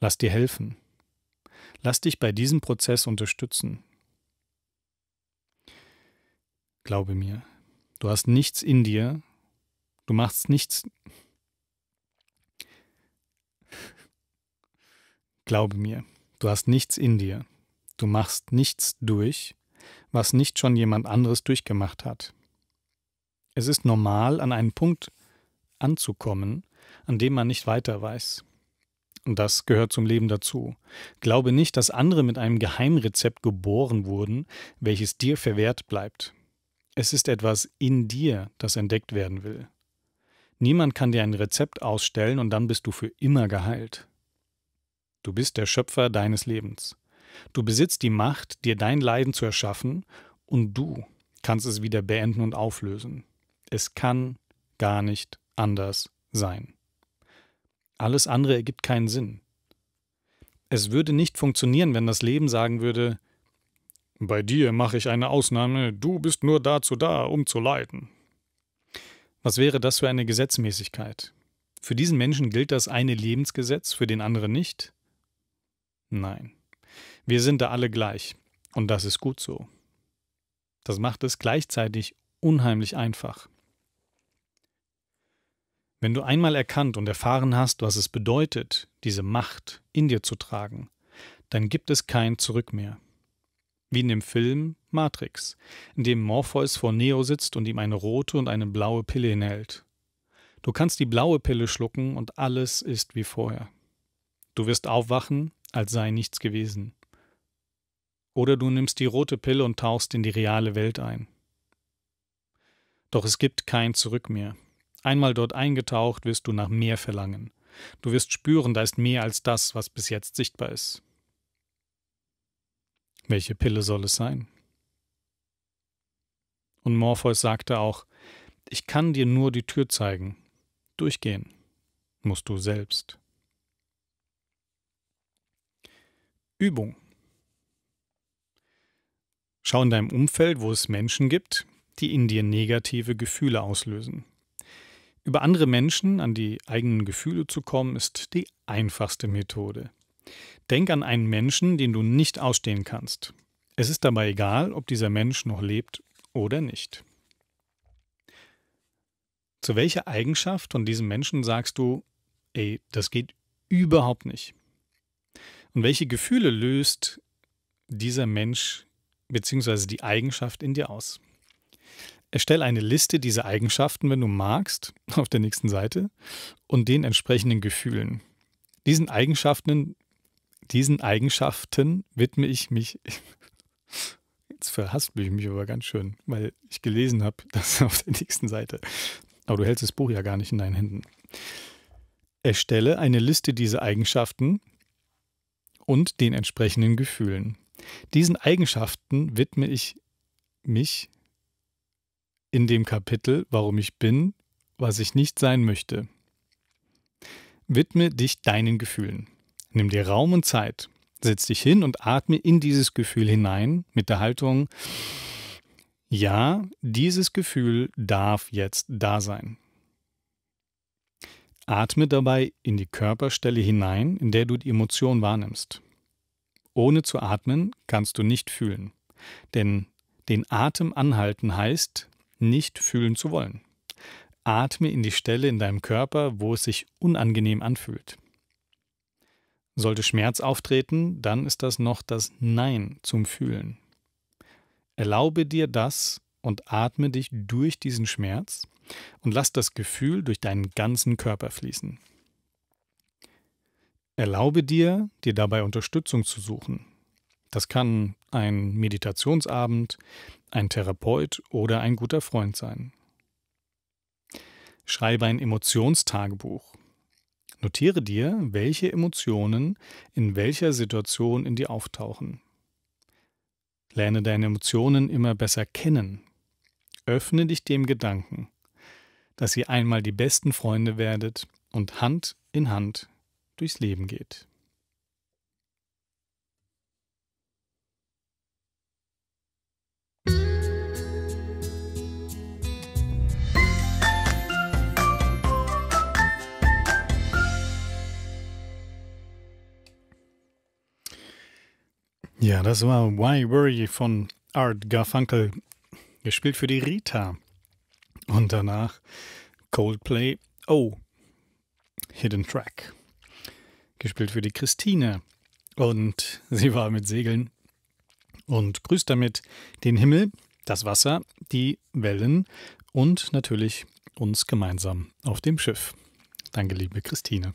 [SPEAKER 1] Lass dir helfen. Lass dich bei diesem Prozess unterstützen. Glaube mir, du hast nichts in dir, du machst nichts. Glaube mir, du hast nichts in dir, du machst nichts durch, was nicht schon jemand anderes durchgemacht hat. Es ist normal, an einen Punkt anzukommen, an dem man nicht weiter weiß. Und das gehört zum Leben dazu. Glaube nicht, dass andere mit einem Geheimrezept geboren wurden, welches dir verwehrt bleibt. Es ist etwas in dir, das entdeckt werden will. Niemand kann dir ein Rezept ausstellen und dann bist du für immer geheilt. Du bist der Schöpfer deines Lebens. Du besitzt die Macht, dir dein Leiden zu erschaffen und du kannst es wieder beenden und auflösen. Es kann gar nicht anders sein. Alles andere ergibt keinen Sinn. Es würde nicht funktionieren, wenn das Leben sagen würde, bei dir mache ich eine Ausnahme, du bist nur dazu da, um zu leiden. Was wäre das für eine Gesetzmäßigkeit? Für diesen Menschen gilt das eine Lebensgesetz, für den anderen nicht? Nein. Wir sind da alle gleich, und das ist gut so. Das macht es gleichzeitig unheimlich einfach. Wenn du einmal erkannt und erfahren hast, was es bedeutet, diese Macht in dir zu tragen, dann gibt es kein Zurück mehr. Wie in dem Film Matrix, in dem Morpheus vor Neo sitzt und ihm eine rote und eine blaue Pille hinhält. Du kannst die blaue Pille schlucken und alles ist wie vorher. Du wirst aufwachen, als sei nichts gewesen. Oder du nimmst die rote Pille und tauchst in die reale Welt ein. Doch es gibt kein Zurück mehr. Einmal dort eingetaucht, wirst du nach mehr verlangen. Du wirst spüren, da ist mehr als das, was bis jetzt sichtbar ist. Welche Pille soll es sein? Und Morpheus sagte auch, ich kann dir nur die Tür zeigen. Durchgehen musst du selbst. Übung. Schau in deinem Umfeld, wo es Menschen gibt, die in dir negative Gefühle auslösen. Über andere Menschen an die eigenen Gefühle zu kommen, ist die einfachste Methode. Denk an einen Menschen, den du nicht ausstehen kannst. Es ist dabei egal, ob dieser Mensch noch lebt oder nicht. Zu welcher Eigenschaft von diesem Menschen sagst du, ey, das geht überhaupt nicht? Und welche Gefühle löst dieser Mensch bzw. die Eigenschaft in dir aus? Erstelle eine Liste dieser Eigenschaften, wenn du magst, auf der nächsten Seite und den entsprechenden Gefühlen. Diesen Eigenschaften, diesen Eigenschaften widme ich mich. Jetzt verhasst ich mich aber ganz schön, weil ich gelesen habe, dass auf der nächsten Seite. Aber du hältst das Buch ja gar nicht in deinen Händen. Erstelle eine Liste dieser Eigenschaften und den entsprechenden Gefühlen. Diesen Eigenschaften widme ich mich in dem Kapitel Warum ich bin, was ich nicht sein möchte. Widme dich deinen Gefühlen. Nimm dir Raum und Zeit. Setz dich hin und atme in dieses Gefühl hinein mit der Haltung, ja, dieses Gefühl darf jetzt da sein. Atme dabei in die Körperstelle hinein, in der du die Emotion wahrnimmst. Ohne zu atmen kannst du nicht fühlen, denn den Atem anhalten heißt, nicht fühlen zu wollen. Atme in die Stelle in deinem Körper, wo es sich unangenehm anfühlt. Sollte Schmerz auftreten, dann ist das noch das Nein zum Fühlen. Erlaube dir das und atme dich durch diesen Schmerz und lass das Gefühl durch deinen ganzen Körper fließen. Erlaube dir, dir dabei Unterstützung zu suchen, das kann ein Meditationsabend, ein Therapeut oder ein guter Freund sein. Schreibe ein Emotionstagebuch. Notiere dir, welche Emotionen in welcher Situation in dir auftauchen. Lerne deine Emotionen immer besser kennen. Öffne dich dem Gedanken, dass ihr einmal die besten Freunde werdet und Hand in Hand durchs Leben geht. Ja, das war Why Worry von Art Garfunkel, gespielt für die Rita. Und danach Coldplay Oh, Hidden Track, gespielt für die Christine. Und sie war mit Segeln und grüßt damit den Himmel, das Wasser, die Wellen und natürlich uns gemeinsam auf dem Schiff. Danke, liebe Christine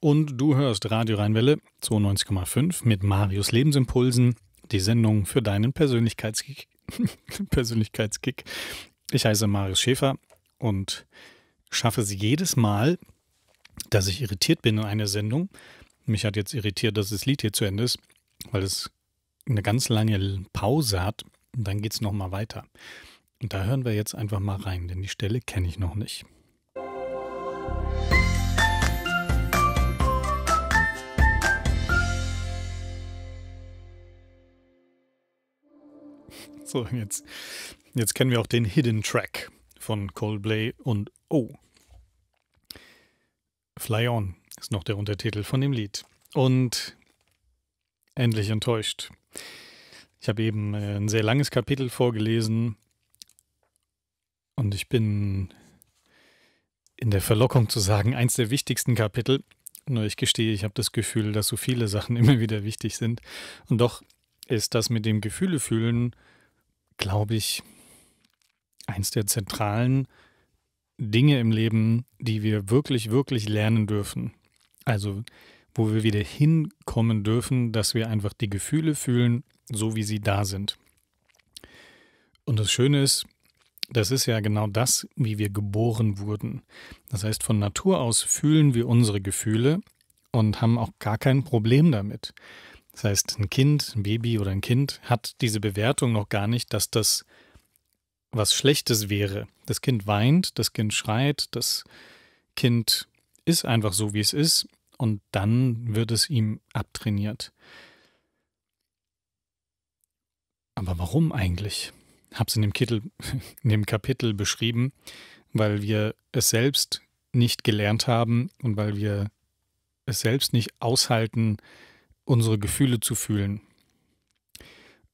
[SPEAKER 1] und du hörst Radio Rheinwelle 92,5 mit Marius Lebensimpulsen, die Sendung für deinen Persönlichkeitskick. Persönlichkeitskick. Ich heiße Marius Schäfer und schaffe es jedes Mal, dass ich irritiert bin in einer Sendung. Mich hat jetzt irritiert, dass das Lied hier zu Ende ist, weil es eine ganz lange Pause hat und dann geht es nochmal weiter. Und da hören wir jetzt einfach mal rein, denn die Stelle kenne ich noch nicht. Musik So, jetzt, jetzt kennen wir auch den Hidden Track von Coldplay und Oh. Fly On ist noch der Untertitel von dem Lied. Und endlich enttäuscht. Ich habe eben äh, ein sehr langes Kapitel vorgelesen und ich bin in der Verlockung zu sagen, eins der wichtigsten Kapitel. Nur ich gestehe, ich habe das Gefühl, dass so viele Sachen immer wieder wichtig sind. Und doch ist das mit dem Gefühle fühlen glaube ich, eins der zentralen Dinge im Leben, die wir wirklich, wirklich lernen dürfen. Also, wo wir wieder hinkommen dürfen, dass wir einfach die Gefühle fühlen, so wie sie da sind. Und das Schöne ist, das ist ja genau das, wie wir geboren wurden. Das heißt, von Natur aus fühlen wir unsere Gefühle und haben auch gar kein Problem damit. Das heißt, ein Kind, ein Baby oder ein Kind hat diese Bewertung noch gar nicht, dass das was Schlechtes wäre. Das Kind weint, das Kind schreit, das Kind ist einfach so, wie es ist, und dann wird es ihm abtrainiert. Aber warum eigentlich? Hab's in dem, Kittel, in dem Kapitel beschrieben, weil wir es selbst nicht gelernt haben und weil wir es selbst nicht aushalten, unsere Gefühle zu fühlen.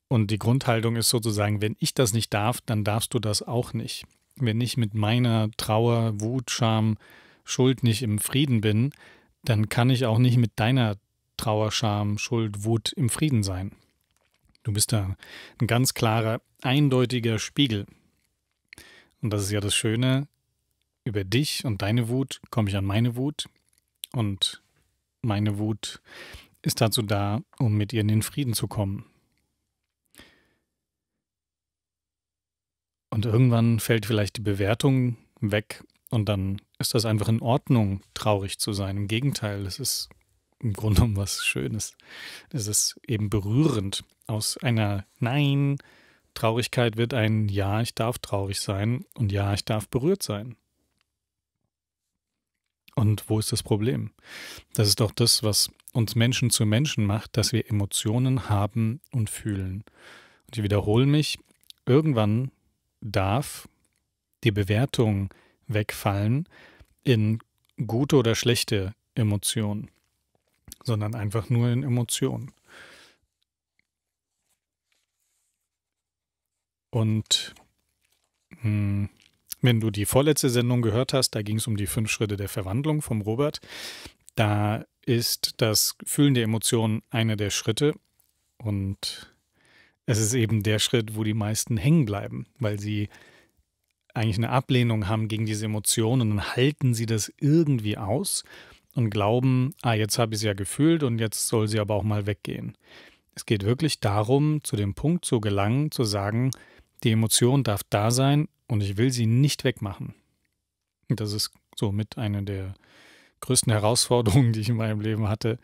[SPEAKER 1] Und die Grundhaltung ist sozusagen, wenn ich das nicht darf, dann darfst du das auch nicht. Wenn ich mit meiner Trauer, Wut, Scham, Schuld nicht im Frieden bin, dann kann ich auch nicht mit deiner Trauer, Scham, Schuld, Wut im Frieden sein. Du bist da ein ganz klarer, eindeutiger Spiegel. Und das ist ja das Schöne, über dich und deine Wut komme ich an meine Wut und meine Wut ist dazu da, um mit ihr in den Frieden zu kommen. Und irgendwann fällt vielleicht die Bewertung weg und dann ist das einfach in Ordnung, traurig zu sein. Im Gegenteil, es ist im Grunde um was Schönes. Es ist eben berührend. Aus einer Nein, Traurigkeit wird ein Ja, ich darf traurig sein und Ja, ich darf berührt sein. Und wo ist das Problem? Das ist doch das, was uns Menschen zu Menschen macht, dass wir Emotionen haben und fühlen. Und ich wiederhole mich, irgendwann darf die Bewertung wegfallen in gute oder schlechte Emotionen, sondern einfach nur in Emotionen. Und mh, hm, wenn du die vorletzte Sendung gehört hast, da ging es um die fünf Schritte der Verwandlung vom Robert. Da ist das Fühlen der Emotionen einer der Schritte und es ist eben der Schritt, wo die meisten hängen bleiben, weil sie eigentlich eine Ablehnung haben gegen diese Emotionen und dann halten sie das irgendwie aus und glauben, ah, jetzt habe ich sie ja gefühlt und jetzt soll sie aber auch mal weggehen. Es geht wirklich darum, zu dem Punkt zu gelangen, zu sagen, die Emotion darf da sein, und ich will sie nicht wegmachen. Das ist somit eine der größten Herausforderungen, die ich in meinem Leben hatte,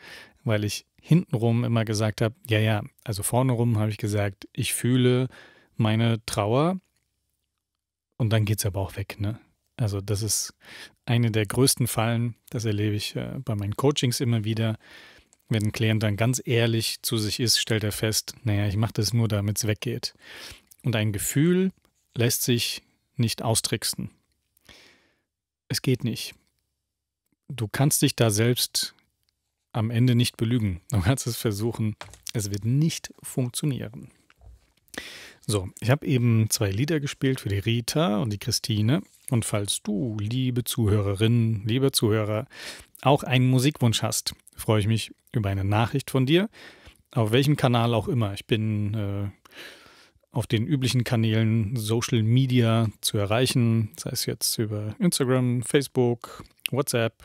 [SPEAKER 1] weil ich hintenrum immer gesagt habe, ja, ja, also vornerum habe ich gesagt, ich fühle meine Trauer und dann geht es aber auch weg, ne? Also das ist eine der größten Fallen, das erlebe ich äh, bei meinen Coachings immer wieder. Wenn ein Klient dann ganz ehrlich zu sich ist, stellt er fest, naja, ich mache das nur, damit es weggeht. Und ein Gefühl lässt sich nicht austricksen. Es geht nicht. Du kannst dich da selbst am Ende nicht belügen. Du kannst es versuchen. Es wird nicht funktionieren. So, ich habe eben zwei Lieder gespielt für die Rita und die Christine. Und falls du, liebe Zuhörerinnen, lieber Zuhörer, auch einen Musikwunsch hast, freue ich mich über eine Nachricht von dir. Auf welchem Kanal auch immer. Ich bin äh, auf den üblichen Kanälen Social Media zu erreichen, sei es jetzt über Instagram, Facebook, WhatsApp,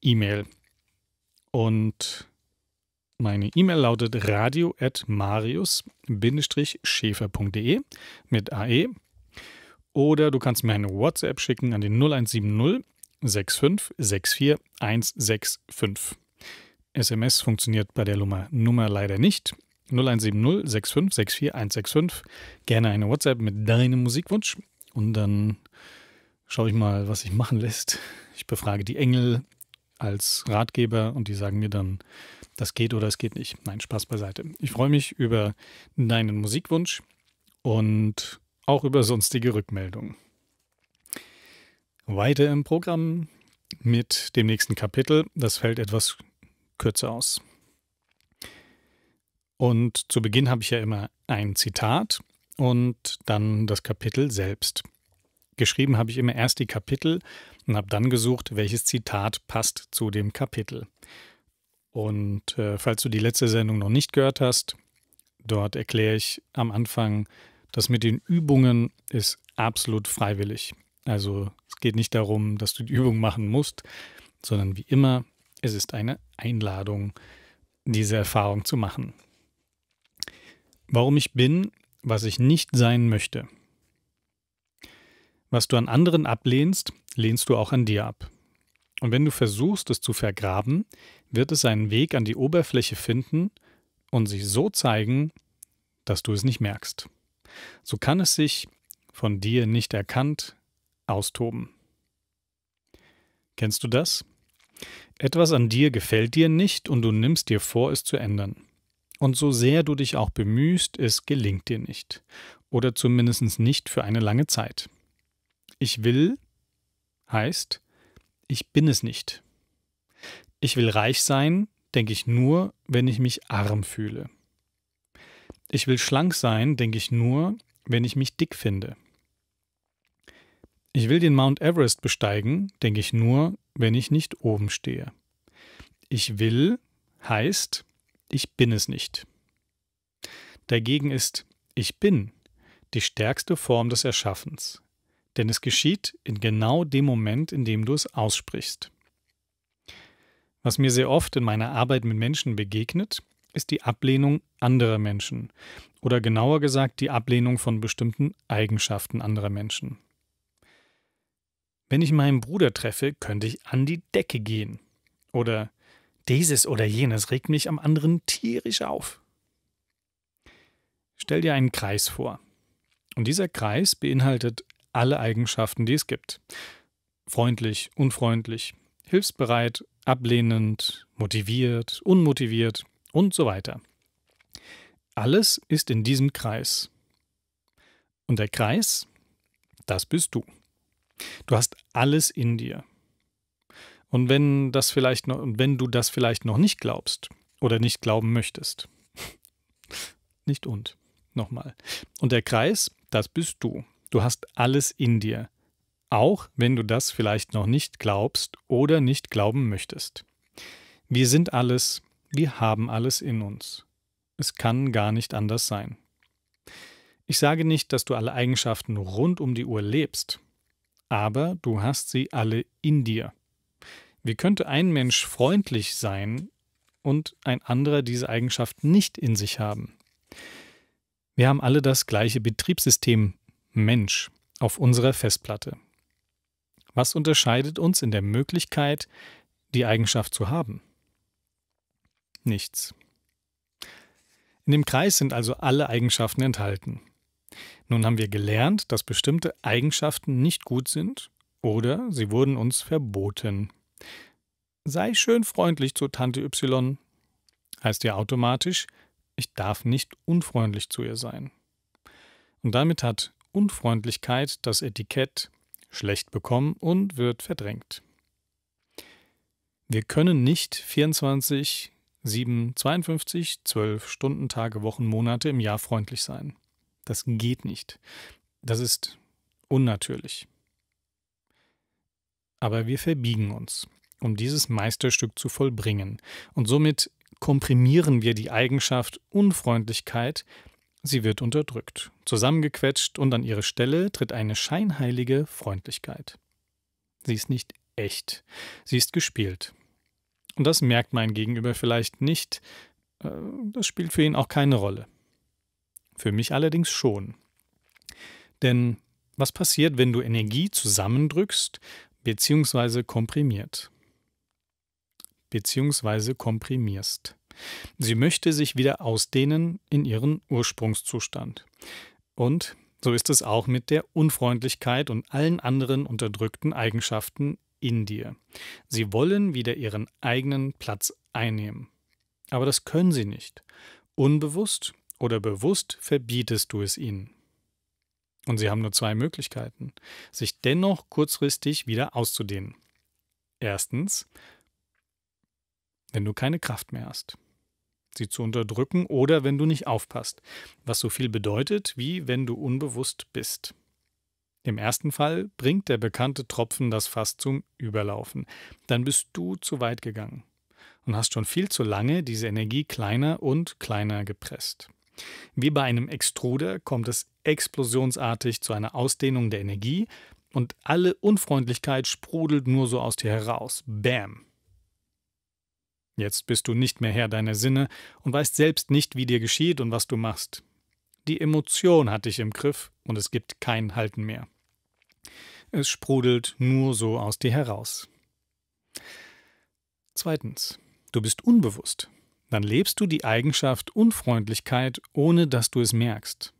[SPEAKER 1] E-Mail. Und meine E-Mail lautet radio at marius schäferde mit AE oder du kannst mir eine WhatsApp schicken an den 0170 65 64 165. SMS funktioniert bei der Nummer, Nummer leider nicht. 0170 65 64 165. Gerne eine WhatsApp mit deinem Musikwunsch. Und dann schaue ich mal, was sich machen lässt. Ich befrage die Engel als Ratgeber und die sagen mir dann, das geht oder es geht nicht. Nein, Spaß beiseite. Ich freue mich über deinen Musikwunsch und auch über sonstige Rückmeldungen. Weiter im Programm mit dem nächsten Kapitel. Das fällt etwas kürzer aus. Und zu Beginn habe ich ja immer ein Zitat und dann das Kapitel selbst. Geschrieben habe ich immer erst die Kapitel und habe dann gesucht, welches Zitat passt zu dem Kapitel. Und äh, falls du die letzte Sendung noch nicht gehört hast, dort erkläre ich am Anfang, das mit den Übungen ist absolut freiwillig. Also es geht nicht darum, dass du die Übung machen musst, sondern wie immer, es ist eine Einladung, diese Erfahrung zu machen. Warum ich bin, was ich nicht sein möchte. Was du an anderen ablehnst, lehnst du auch an dir ab. Und wenn du versuchst, es zu vergraben, wird es seinen Weg an die Oberfläche finden und sich so zeigen, dass du es nicht merkst. So kann es sich, von dir nicht erkannt, austoben. Kennst du das? Etwas an dir gefällt dir nicht und du nimmst dir vor, es zu ändern. Und so sehr du dich auch bemühst, es gelingt dir nicht. Oder zumindest nicht für eine lange Zeit. Ich will heißt, ich bin es nicht. Ich will reich sein, denke ich nur, wenn ich mich arm fühle. Ich will schlank sein, denke ich nur, wenn ich mich dick finde. Ich will den Mount Everest besteigen, denke ich nur, wenn ich nicht oben stehe. Ich will heißt, ich bin es nicht. Dagegen ist ich bin die stärkste Form des Erschaffens, denn es geschieht in genau dem Moment, in dem du es aussprichst. Was mir sehr oft in meiner Arbeit mit Menschen begegnet, ist die Ablehnung anderer Menschen oder genauer gesagt die Ablehnung von bestimmten Eigenschaften anderer Menschen. Wenn ich meinen Bruder treffe, könnte ich an die Decke gehen oder dieses oder jenes regt mich am anderen tierisch auf. Stell dir einen Kreis vor. Und dieser Kreis beinhaltet alle Eigenschaften, die es gibt. Freundlich, unfreundlich, hilfsbereit, ablehnend, motiviert, unmotiviert und so weiter. Alles ist in diesem Kreis. Und der Kreis, das bist du. Du hast alles in dir. Und wenn das vielleicht noch, und wenn du das vielleicht noch nicht glaubst oder nicht glauben möchtest. nicht und. Nochmal. Und der Kreis, das bist du. Du hast alles in dir. Auch wenn du das vielleicht noch nicht glaubst oder nicht glauben möchtest. Wir sind alles, wir haben alles in uns. Es kann gar nicht anders sein. Ich sage nicht, dass du alle Eigenschaften rund um die Uhr lebst, aber du hast sie alle in dir. Wie könnte ein Mensch freundlich sein und ein anderer diese Eigenschaft nicht in sich haben? Wir haben alle das gleiche Betriebssystem Mensch auf unserer Festplatte. Was unterscheidet uns in der Möglichkeit, die Eigenschaft zu haben? Nichts. In dem Kreis sind also alle Eigenschaften enthalten. Nun haben wir gelernt, dass bestimmte Eigenschaften nicht gut sind oder sie wurden uns verboten. Sei schön freundlich zu Tante Y heißt ja automatisch, ich darf nicht unfreundlich zu ihr sein. Und damit hat Unfreundlichkeit das Etikett schlecht bekommen und wird verdrängt. Wir können nicht 24, 7, 52, 12 Stunden, Tage, Wochen, Monate im Jahr freundlich sein. Das geht nicht. Das ist unnatürlich aber wir verbiegen uns, um dieses Meisterstück zu vollbringen, und somit komprimieren wir die Eigenschaft Unfreundlichkeit, sie wird unterdrückt, zusammengequetscht und an ihre Stelle tritt eine scheinheilige Freundlichkeit. Sie ist nicht echt, sie ist gespielt. Und das merkt mein Gegenüber vielleicht nicht, äh, das spielt für ihn auch keine Rolle. Für mich allerdings schon. Denn was passiert, wenn du Energie zusammendrückst beziehungsweise komprimiert, beziehungsweise komprimierst. Sie möchte sich wieder ausdehnen in ihren Ursprungszustand. Und so ist es auch mit der Unfreundlichkeit und allen anderen unterdrückten Eigenschaften in dir. Sie wollen wieder ihren eigenen Platz einnehmen. Aber das können sie nicht. Unbewusst oder bewusst verbietest du es ihnen. Und sie haben nur zwei Möglichkeiten, sich dennoch kurzfristig wieder auszudehnen. Erstens, wenn du keine Kraft mehr hast, sie zu unterdrücken oder wenn du nicht aufpasst, was so viel bedeutet, wie wenn du unbewusst bist. Im ersten Fall bringt der bekannte Tropfen das Fass zum Überlaufen. Dann bist du zu weit gegangen und hast schon viel zu lange diese Energie kleiner und kleiner gepresst. Wie bei einem Extruder kommt es explosionsartig zu einer Ausdehnung der Energie und alle Unfreundlichkeit sprudelt nur so aus dir heraus. Bam! Jetzt bist du nicht mehr Herr deiner Sinne und weißt selbst nicht, wie dir geschieht und was du machst. Die Emotion hat dich im Griff und es gibt kein Halten mehr. Es sprudelt nur so aus dir heraus. Zweitens, du bist unbewusst dann lebst du die Eigenschaft Unfreundlichkeit, ohne dass du es merkst,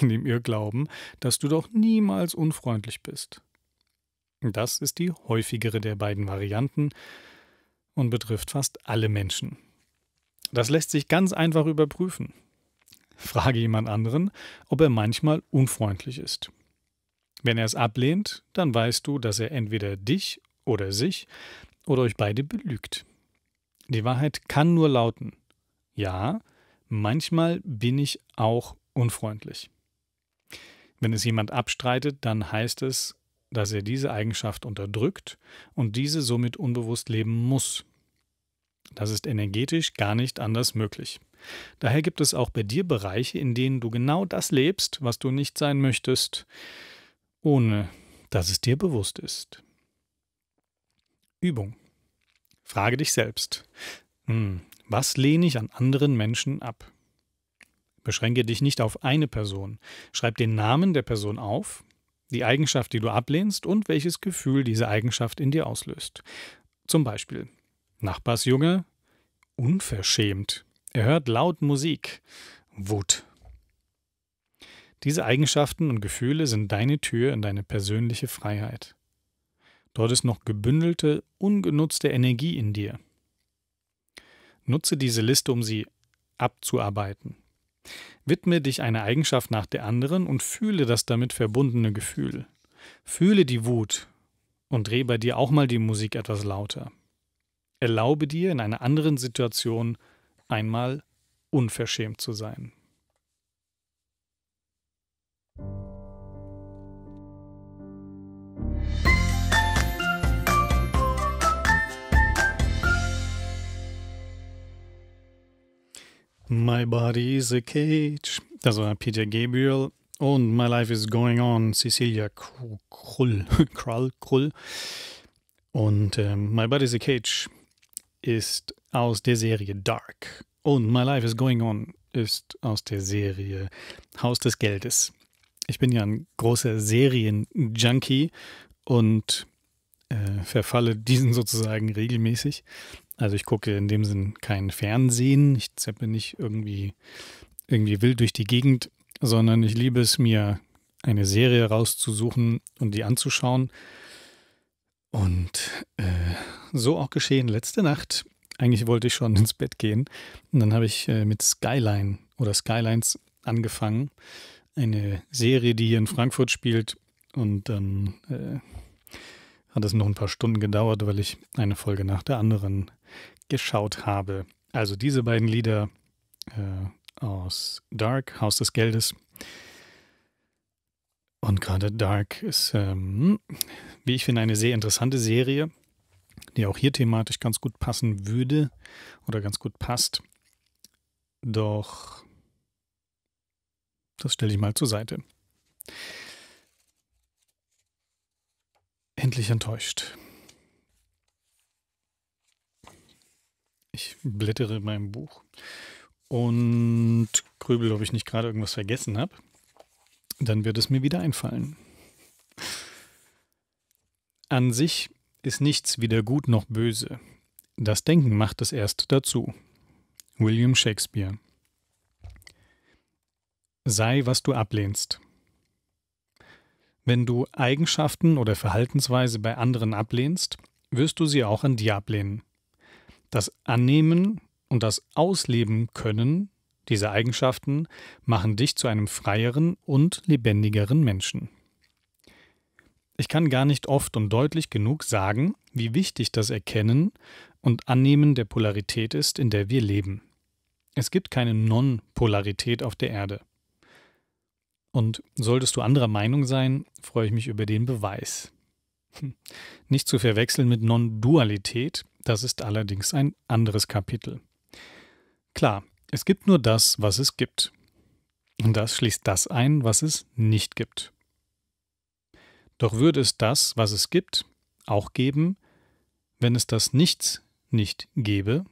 [SPEAKER 1] in dem Irrglauben, dass du doch niemals unfreundlich bist. Das ist die häufigere der beiden Varianten und betrifft fast alle Menschen. Das lässt sich ganz einfach überprüfen. Frage jemand anderen, ob er manchmal unfreundlich ist. Wenn er es ablehnt, dann weißt du, dass er entweder dich oder sich oder euch beide belügt. Die Wahrheit kann nur lauten, ja, manchmal bin ich auch unfreundlich. Wenn es jemand abstreitet, dann heißt es, dass er diese Eigenschaft unterdrückt und diese somit unbewusst leben muss. Das ist energetisch gar nicht anders möglich. Daher gibt es auch bei dir Bereiche, in denen du genau das lebst, was du nicht sein möchtest, ohne dass es dir bewusst ist. Übung. Frage dich selbst. Hm, was lehne ich an anderen Menschen ab? Beschränke dich nicht auf eine Person. Schreib den Namen der Person auf, die Eigenschaft, die du ablehnst und welches Gefühl diese Eigenschaft in dir auslöst. Zum Beispiel Nachbarsjunge, unverschämt. Er hört laut Musik. Wut. Diese Eigenschaften und Gefühle sind deine Tür in deine persönliche Freiheit. Dort ist noch gebündelte, ungenutzte Energie in dir. Nutze diese Liste, um sie abzuarbeiten. Widme dich einer Eigenschaft nach der anderen und fühle das damit verbundene Gefühl. Fühle die Wut und dreh bei dir auch mal die Musik etwas lauter. Erlaube dir, in einer anderen Situation einmal unverschämt zu sein. My Body is a Cage. Das war Peter Gabriel. Und My Life is Going On, Cecilia Krull. Krull, Krull. Und ähm, My Body is a Cage ist aus der Serie Dark. Und My Life is Going On ist aus der Serie Haus des Geldes. Ich bin ja ein großer Serien-Junkie und äh, verfalle diesen sozusagen regelmäßig. Also ich gucke in dem Sinn kein Fernsehen, ich zeppe nicht irgendwie, irgendwie wild durch die Gegend, sondern ich liebe es mir, eine Serie rauszusuchen und die anzuschauen. Und äh, so auch geschehen letzte Nacht. Eigentlich wollte ich schon ins Bett gehen. Und dann habe ich äh, mit Skyline oder Skylines angefangen. Eine Serie, die hier in Frankfurt spielt. Und dann äh, hat es noch ein paar Stunden gedauert, weil ich eine Folge nach der anderen geschaut habe. Also diese beiden Lieder äh, aus Dark, Haus des Geldes. Und gerade Dark ist, ähm, wie ich finde, eine sehr interessante Serie, die auch hier thematisch ganz gut passen würde oder ganz gut passt. Doch das stelle ich mal zur Seite. Endlich enttäuscht. Ich blättere in meinem Buch und grübel, ob ich nicht gerade irgendwas vergessen habe. Dann wird es mir wieder einfallen. An sich ist nichts weder gut noch böse. Das Denken macht es erst dazu. William Shakespeare Sei, was du ablehnst. Wenn du Eigenschaften oder Verhaltensweise bei anderen ablehnst, wirst du sie auch an dir ablehnen. Das Annehmen und das Ausleben können diese Eigenschaften machen dich zu einem freieren und lebendigeren Menschen. Ich kann gar nicht oft und deutlich genug sagen, wie wichtig das Erkennen und Annehmen der Polarität ist, in der wir leben. Es gibt keine Non-Polarität auf der Erde. Und solltest du anderer Meinung sein, freue ich mich über den Beweis. Hm. Nicht zu verwechseln mit Non-Dualität, das ist allerdings ein anderes Kapitel. Klar, es gibt nur das, was es gibt. Und das schließt das ein, was es nicht gibt. Doch würde es das, was es gibt, auch geben, wenn es das Nichts nicht gäbe?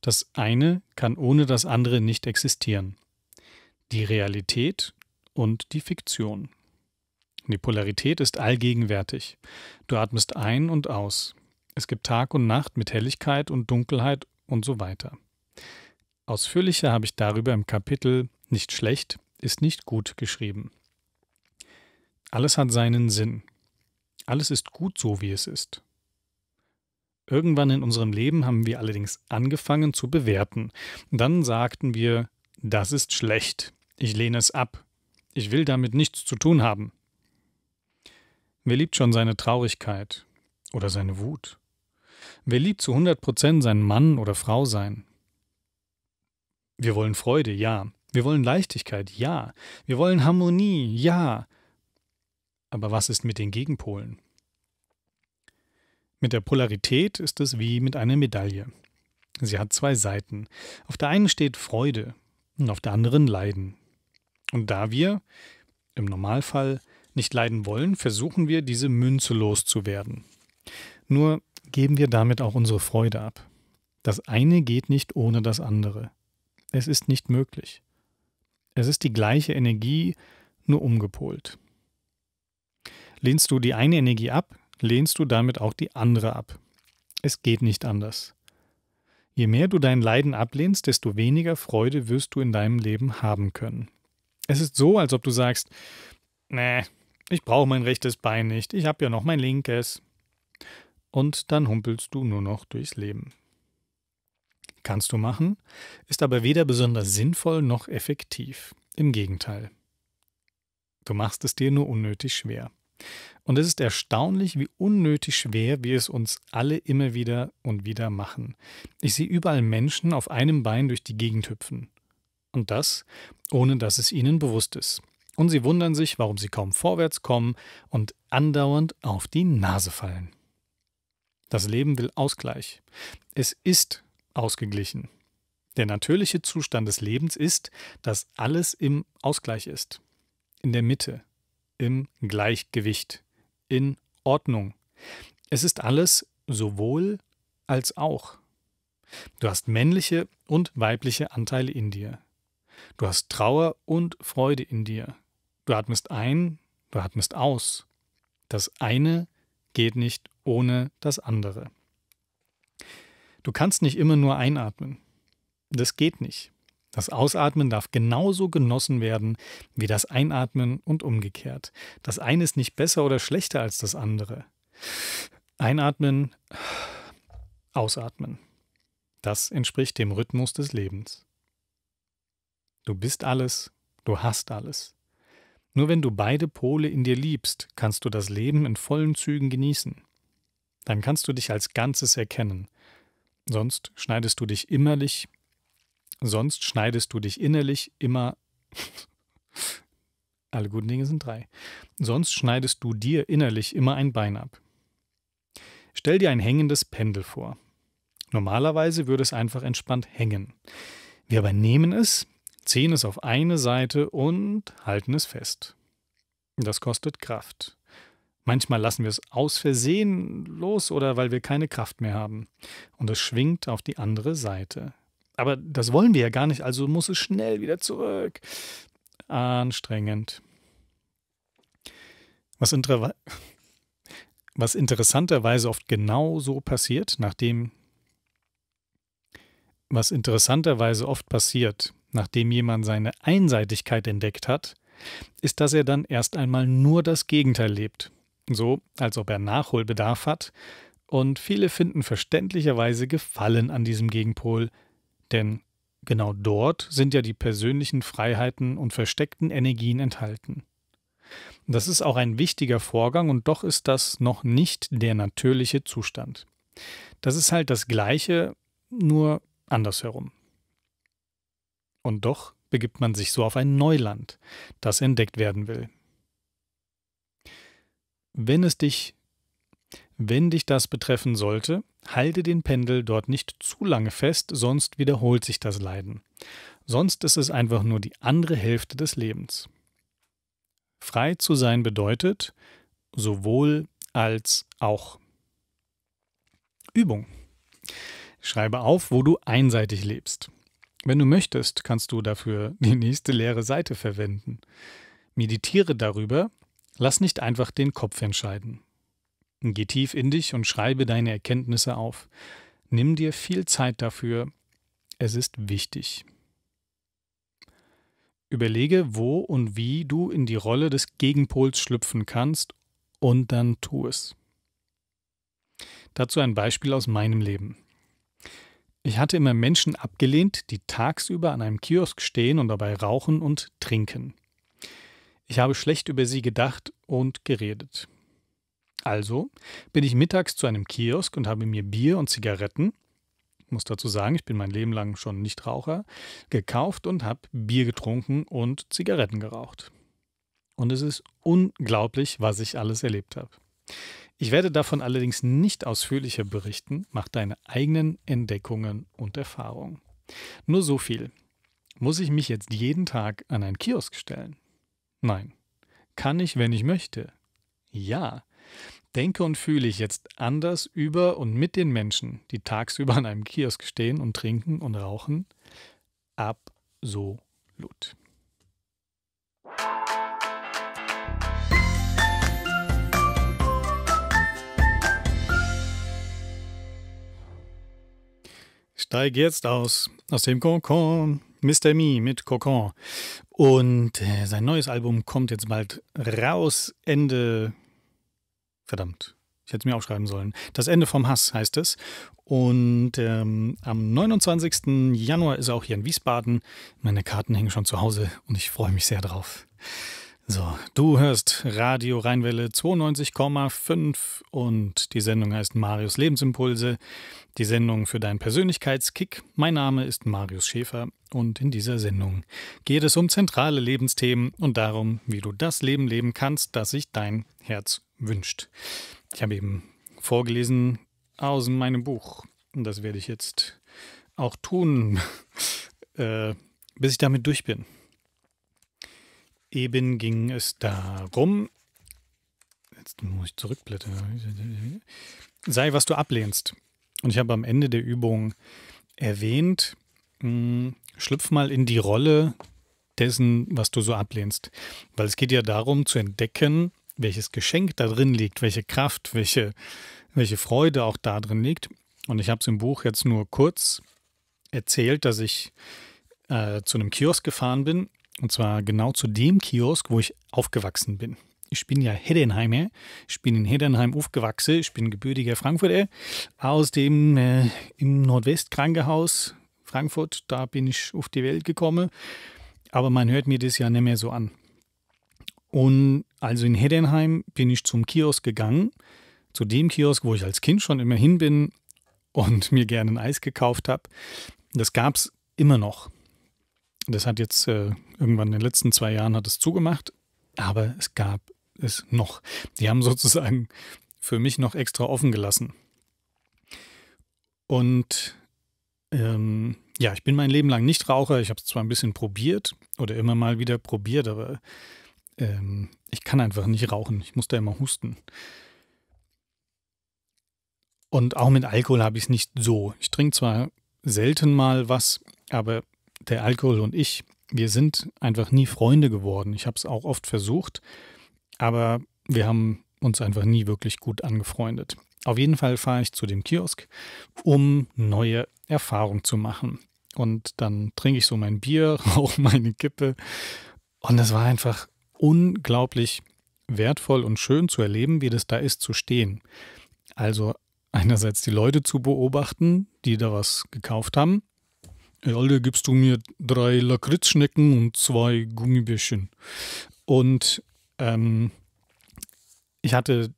[SPEAKER 1] Das eine kann ohne das andere nicht existieren. Die Realität und die Fiktion. Und die Polarität ist allgegenwärtig. Du atmest ein und aus. Es gibt Tag und Nacht mit Helligkeit und Dunkelheit und so weiter. Ausführlicher habe ich darüber im Kapitel Nicht schlecht ist nicht gut geschrieben. Alles hat seinen Sinn. Alles ist gut so, wie es ist. Irgendwann in unserem Leben haben wir allerdings angefangen zu bewerten. Dann sagten wir, das ist schlecht, ich lehne es ab, ich will damit nichts zu tun haben. Wer liebt schon seine Traurigkeit oder seine Wut? Wer liebt zu 100 seinen Mann oder Frau sein? Wir wollen Freude, ja. Wir wollen Leichtigkeit, ja. Wir wollen Harmonie, ja. Aber was ist mit den Gegenpolen? Mit der Polarität ist es wie mit einer Medaille. Sie hat zwei Seiten. Auf der einen steht Freude und auf der anderen Leiden. Und da wir, im Normalfall, nicht leiden wollen, versuchen wir, diese Münze loszuwerden. Nur geben wir damit auch unsere Freude ab. Das eine geht nicht ohne das andere. Es ist nicht möglich. Es ist die gleiche Energie, nur umgepolt. Lehnst du die eine Energie ab, lehnst du damit auch die andere ab. Es geht nicht anders. Je mehr du dein Leiden ablehnst, desto weniger Freude wirst du in deinem Leben haben können. Es ist so, als ob du sagst, nee, ich brauche mein rechtes Bein nicht, ich habe ja noch mein linkes. Und dann humpelst du nur noch durchs Leben. Kannst du machen, ist aber weder besonders sinnvoll noch effektiv. Im Gegenteil. Du machst es dir nur unnötig schwer. Und es ist erstaunlich, wie unnötig schwer wir es uns alle immer wieder und wieder machen. Ich sehe überall Menschen auf einem Bein durch die Gegend hüpfen. Und das, ohne dass es ihnen bewusst ist. Und sie wundern sich, warum sie kaum vorwärts kommen und andauernd auf die Nase fallen. Das Leben will Ausgleich. Es ist ausgeglichen. Der natürliche Zustand des Lebens ist, dass alles im Ausgleich ist. In der Mitte, im Gleichgewicht, in Ordnung. Es ist alles sowohl als auch. Du hast männliche und weibliche Anteile in dir. Du hast Trauer und Freude in dir. Du atmest ein, du atmest aus. Das eine geht nicht ohne das andere. Du kannst nicht immer nur einatmen. Das geht nicht. Das Ausatmen darf genauso genossen werden wie das Einatmen und umgekehrt. Das eine ist nicht besser oder schlechter als das andere. Einatmen, ausatmen. Das entspricht dem Rhythmus des Lebens. Du bist alles, du hast alles. Nur wenn du beide Pole in dir liebst, kannst du das Leben in vollen Zügen genießen. Dann kannst du dich als Ganzes erkennen. Sonst schneidest du dich immerlich, sonst schneidest du dich innerlich immer. Alle guten Dinge sind drei. Sonst schneidest du dir innerlich immer ein Bein ab. Stell dir ein hängendes Pendel vor. Normalerweise würde es einfach entspannt hängen. Wir aber nehmen es, ziehen es auf eine Seite und halten es fest. Das kostet Kraft. Manchmal lassen wir es aus Versehen los oder weil wir keine Kraft mehr haben. Und es schwingt auf die andere Seite. Aber das wollen wir ja gar nicht, also muss es schnell wieder zurück. Anstrengend. Was, inter was interessanterweise oft genau so passiert, nachdem was interessanterweise oft passiert, nachdem jemand seine Einseitigkeit entdeckt hat, ist, dass er dann erst einmal nur das Gegenteil lebt, so als ob er Nachholbedarf hat, und viele finden verständlicherweise Gefallen an diesem Gegenpol, denn genau dort sind ja die persönlichen Freiheiten und versteckten Energien enthalten. Das ist auch ein wichtiger Vorgang und doch ist das noch nicht der natürliche Zustand. Das ist halt das gleiche, nur andersherum. Und doch begibt man sich so auf ein Neuland, das entdeckt werden will. Wenn es dich, wenn dich das betreffen sollte, halte den Pendel dort nicht zu lange fest, sonst wiederholt sich das Leiden. Sonst ist es einfach nur die andere Hälfte des Lebens. Frei zu sein bedeutet sowohl als auch. Übung. Schreibe auf, wo du einseitig lebst. Wenn du möchtest, kannst du dafür die nächste leere Seite verwenden. Meditiere darüber, lass nicht einfach den Kopf entscheiden. Geh tief in dich und schreibe deine Erkenntnisse auf. Nimm dir viel Zeit dafür, es ist wichtig. Überlege, wo und wie du in die Rolle des Gegenpols schlüpfen kannst und dann tu es. Dazu ein Beispiel aus meinem Leben. Ich hatte immer Menschen abgelehnt, die tagsüber an einem Kiosk stehen und dabei rauchen und trinken. Ich habe schlecht über sie gedacht und geredet. Also bin ich mittags zu einem Kiosk und habe mir Bier und Zigaretten, ich muss dazu sagen, ich bin mein Leben lang schon nicht Raucher, gekauft und habe Bier getrunken und Zigaretten geraucht. Und es ist unglaublich, was ich alles erlebt habe. Ich werde davon allerdings nicht ausführlicher berichten, mach deine eigenen Entdeckungen und Erfahrungen. Nur so viel. Muss ich mich jetzt jeden Tag an einen Kiosk stellen? Nein. Kann ich, wenn ich möchte? Ja. Denke und fühle ich jetzt anders über und mit den Menschen, die tagsüber an einem Kiosk stehen und trinken und rauchen? Absolut. Steig jetzt aus, aus dem Kokon. Mr. Me mit Kokon. Und äh, sein neues Album kommt jetzt bald raus. Ende. Verdammt. Ich hätte es mir aufschreiben sollen. Das Ende vom Hass heißt es. Und ähm, am 29. Januar ist er auch hier in Wiesbaden. Meine Karten hängen schon zu Hause und ich freue mich sehr drauf. So, du hörst Radio Rheinwelle 92,5 und die Sendung heißt Marius Lebensimpulse, die Sendung für deinen Persönlichkeitskick. Mein Name ist Marius Schäfer und in dieser Sendung geht es um zentrale Lebensthemen und darum, wie du das Leben leben kannst, das sich dein Herz wünscht. Ich habe eben vorgelesen aus meinem Buch und das werde ich jetzt auch tun, äh, bis ich damit durch bin. Eben ging es darum, jetzt muss ich zurückblättern, sei, was du ablehnst. Und ich habe am Ende der Übung erwähnt, hm, schlüpf mal in die Rolle dessen, was du so ablehnst. Weil es geht ja darum zu entdecken, welches Geschenk da drin liegt, welche Kraft, welche, welche Freude auch da drin liegt. Und ich habe es im Buch jetzt nur kurz erzählt, dass ich äh, zu einem Kiosk gefahren bin und zwar genau zu dem Kiosk, wo ich aufgewachsen bin. Ich bin ja Heddenheimer. Ich bin in Heddenheim aufgewachsen. Ich bin gebürtiger Frankfurter. Aus dem äh, im Nordwestkrankenhaus Frankfurt, da bin ich auf die Welt gekommen. Aber man hört mir das ja nicht mehr so an. Und also in Heddenheim bin ich zum Kiosk gegangen, zu dem Kiosk, wo ich als Kind schon immer hin bin und mir gerne ein Eis gekauft habe. Das gab es immer noch. Das hat jetzt äh, irgendwann in den letzten zwei Jahren hat es zugemacht, aber es gab es noch. Die haben sozusagen für mich noch extra offen gelassen. Und ähm, ja, ich bin mein Leben lang nicht Raucher. Ich habe es zwar ein bisschen probiert oder immer mal wieder probiert, aber ähm, ich kann einfach nicht rauchen. Ich muss da immer husten. Und auch mit Alkohol habe ich es nicht so. Ich trinke zwar selten mal was, aber der Alkohol und ich, wir sind einfach nie Freunde geworden. Ich habe es auch oft versucht, aber wir haben uns einfach nie wirklich gut angefreundet. Auf jeden Fall fahre ich zu dem Kiosk, um neue Erfahrungen zu machen. Und dann trinke ich so mein Bier, auch meine Kippe. Und es war einfach unglaublich wertvoll und schön zu erleben, wie das da ist zu stehen. Also einerseits die Leute zu beobachten, die da was gekauft haben Alter, gibst du mir drei Lakritzschnecken und zwei Gummibärchen. Und ähm, ich hatte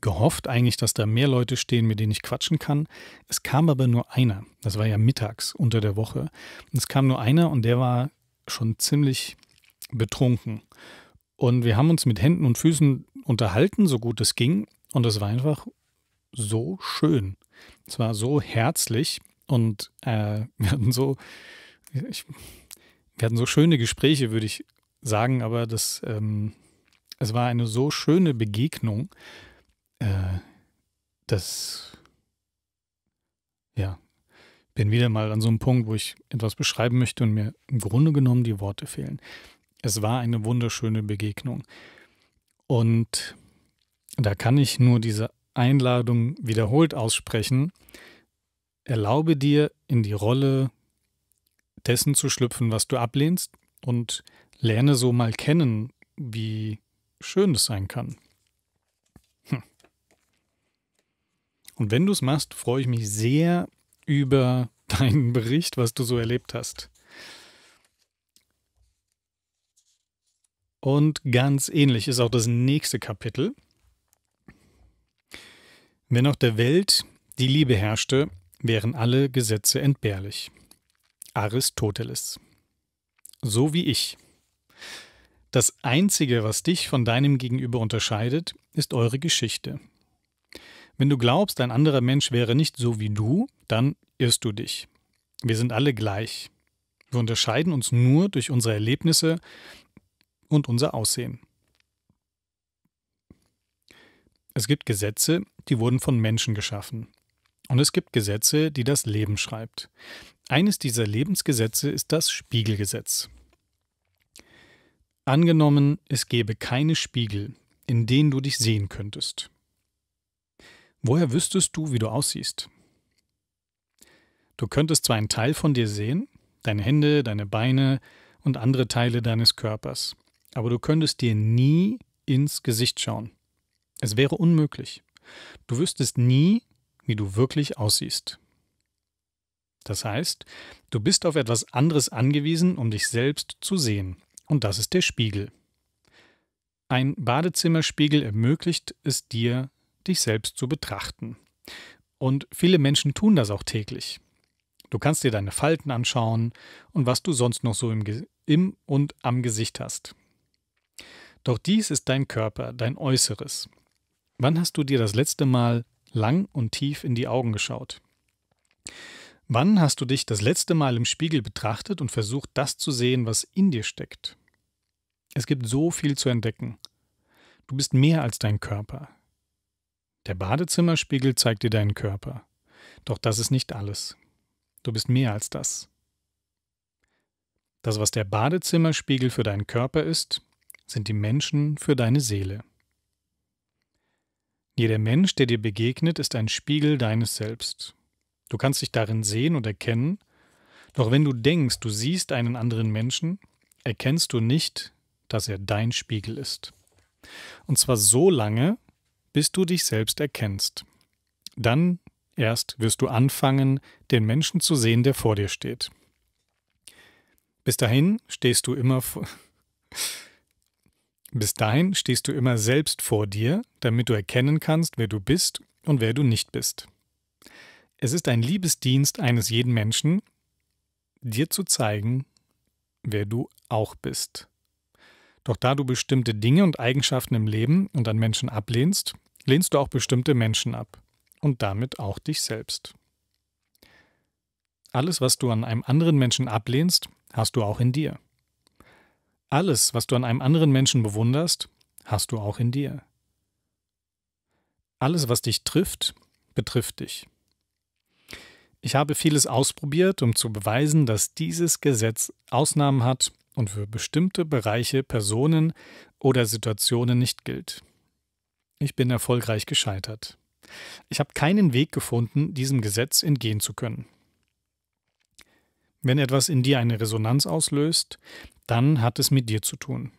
[SPEAKER 1] gehofft eigentlich, dass da mehr Leute stehen, mit denen ich quatschen kann. Es kam aber nur einer. Das war ja mittags unter der Woche. Und es kam nur einer und der war schon ziemlich betrunken. Und wir haben uns mit Händen und Füßen unterhalten, so gut es ging. Und es war einfach so schön. Es war so herzlich. Und äh, wir hatten so, ich, wir hatten so schöne Gespräche, würde ich sagen, aber das, ähm, es war eine so schöne Begegnung, äh, dass, ja, bin wieder mal an so einem Punkt, wo ich etwas beschreiben möchte und mir im Grunde genommen die Worte fehlen. Es war eine wunderschöne Begegnung. Und da kann ich nur diese Einladung wiederholt aussprechen, erlaube dir, in die Rolle dessen zu schlüpfen, was du ablehnst und lerne so mal kennen, wie schön es sein kann. Hm. Und wenn du es machst, freue ich mich sehr über deinen Bericht, was du so erlebt hast. Und ganz ähnlich ist auch das nächste Kapitel. Wenn auf der Welt die Liebe herrschte, wären alle Gesetze entbehrlich. Aristoteles. So wie ich. Das Einzige, was dich von deinem Gegenüber unterscheidet, ist eure Geschichte. Wenn du glaubst, ein anderer Mensch wäre nicht so wie du, dann irrst du dich. Wir sind alle gleich. Wir unterscheiden uns nur durch unsere Erlebnisse und unser Aussehen. Es gibt Gesetze, die wurden von Menschen geschaffen. Und es gibt Gesetze, die das Leben schreibt. Eines dieser Lebensgesetze ist das Spiegelgesetz. Angenommen, es gäbe keine Spiegel, in denen du dich sehen könntest. Woher wüsstest du, wie du aussiehst? Du könntest zwar einen Teil von dir sehen, deine Hände, deine Beine und andere Teile deines Körpers, aber du könntest dir nie ins Gesicht schauen. Es wäre unmöglich. Du wüsstest nie, wie du wirklich aussiehst. Das heißt, du bist auf etwas anderes angewiesen, um dich selbst zu sehen, und das ist der Spiegel. Ein Badezimmerspiegel ermöglicht es dir, dich selbst zu betrachten. Und viele Menschen tun das auch täglich. Du kannst dir deine Falten anschauen und was du sonst noch so im, im und am Gesicht hast. Doch dies ist dein Körper, dein Äußeres. Wann hast du dir das letzte Mal lang und tief in die Augen geschaut. Wann hast du dich das letzte Mal im Spiegel betrachtet und versucht, das zu sehen, was in dir steckt? Es gibt so viel zu entdecken. Du bist mehr als dein Körper. Der Badezimmerspiegel zeigt dir deinen Körper. Doch das ist nicht alles. Du bist mehr als das. Das, was der Badezimmerspiegel für deinen Körper ist, sind die Menschen für deine Seele. Jeder Mensch, der dir begegnet, ist ein Spiegel deines Selbst. Du kannst dich darin sehen und erkennen, doch wenn du denkst, du siehst einen anderen Menschen, erkennst du nicht, dass er dein Spiegel ist. Und zwar so lange, bis du dich selbst erkennst. Dann erst wirst du anfangen, den Menschen zu sehen, der vor dir steht. Bis dahin stehst du immer vor. Bis dahin stehst du immer selbst vor dir, damit du erkennen kannst, wer du bist und wer du nicht bist. Es ist ein Liebesdienst eines jeden Menschen, dir zu zeigen, wer du auch bist. Doch da du bestimmte Dinge und Eigenschaften im Leben und an Menschen ablehnst, lehnst du auch bestimmte Menschen ab und damit auch dich selbst. Alles, was du an einem anderen Menschen ablehnst, hast du auch in dir. Alles, was du an einem anderen Menschen bewunderst, hast du auch in dir. Alles, was dich trifft, betrifft dich. Ich habe vieles ausprobiert, um zu beweisen, dass dieses Gesetz Ausnahmen hat und für bestimmte Bereiche, Personen oder Situationen nicht gilt. Ich bin erfolgreich gescheitert. Ich habe keinen Weg gefunden, diesem Gesetz entgehen zu können. Wenn etwas in dir eine Resonanz auslöst, dann hat es mit dir zu tun.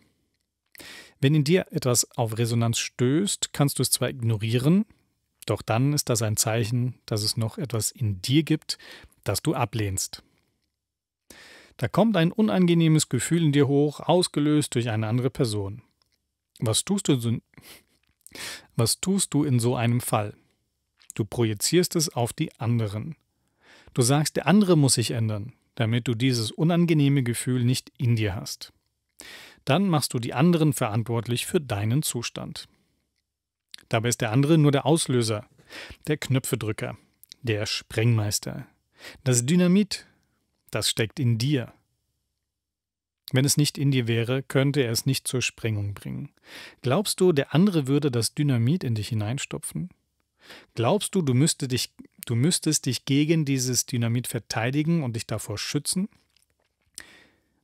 [SPEAKER 1] Wenn in dir etwas auf Resonanz stößt, kannst du es zwar ignorieren, doch dann ist das ein Zeichen, dass es noch etwas in dir gibt, das du ablehnst. Da kommt ein unangenehmes Gefühl in dir hoch, ausgelöst durch eine andere Person. Was tust du, so, was tust du in so einem Fall? Du projizierst es auf die anderen. Du sagst, der andere muss sich ändern damit du dieses unangenehme Gefühl nicht in dir hast. Dann machst du die anderen verantwortlich für deinen Zustand. Dabei ist der andere nur der Auslöser, der Knöpfedrücker, der Sprengmeister. Das Dynamit, das steckt in dir. Wenn es nicht in dir wäre, könnte er es nicht zur Sprengung bringen. Glaubst du, der andere würde das Dynamit in dich hineinstopfen? Glaubst du, du, müsste dich, du müsstest dich gegen dieses Dynamit verteidigen und dich davor schützen?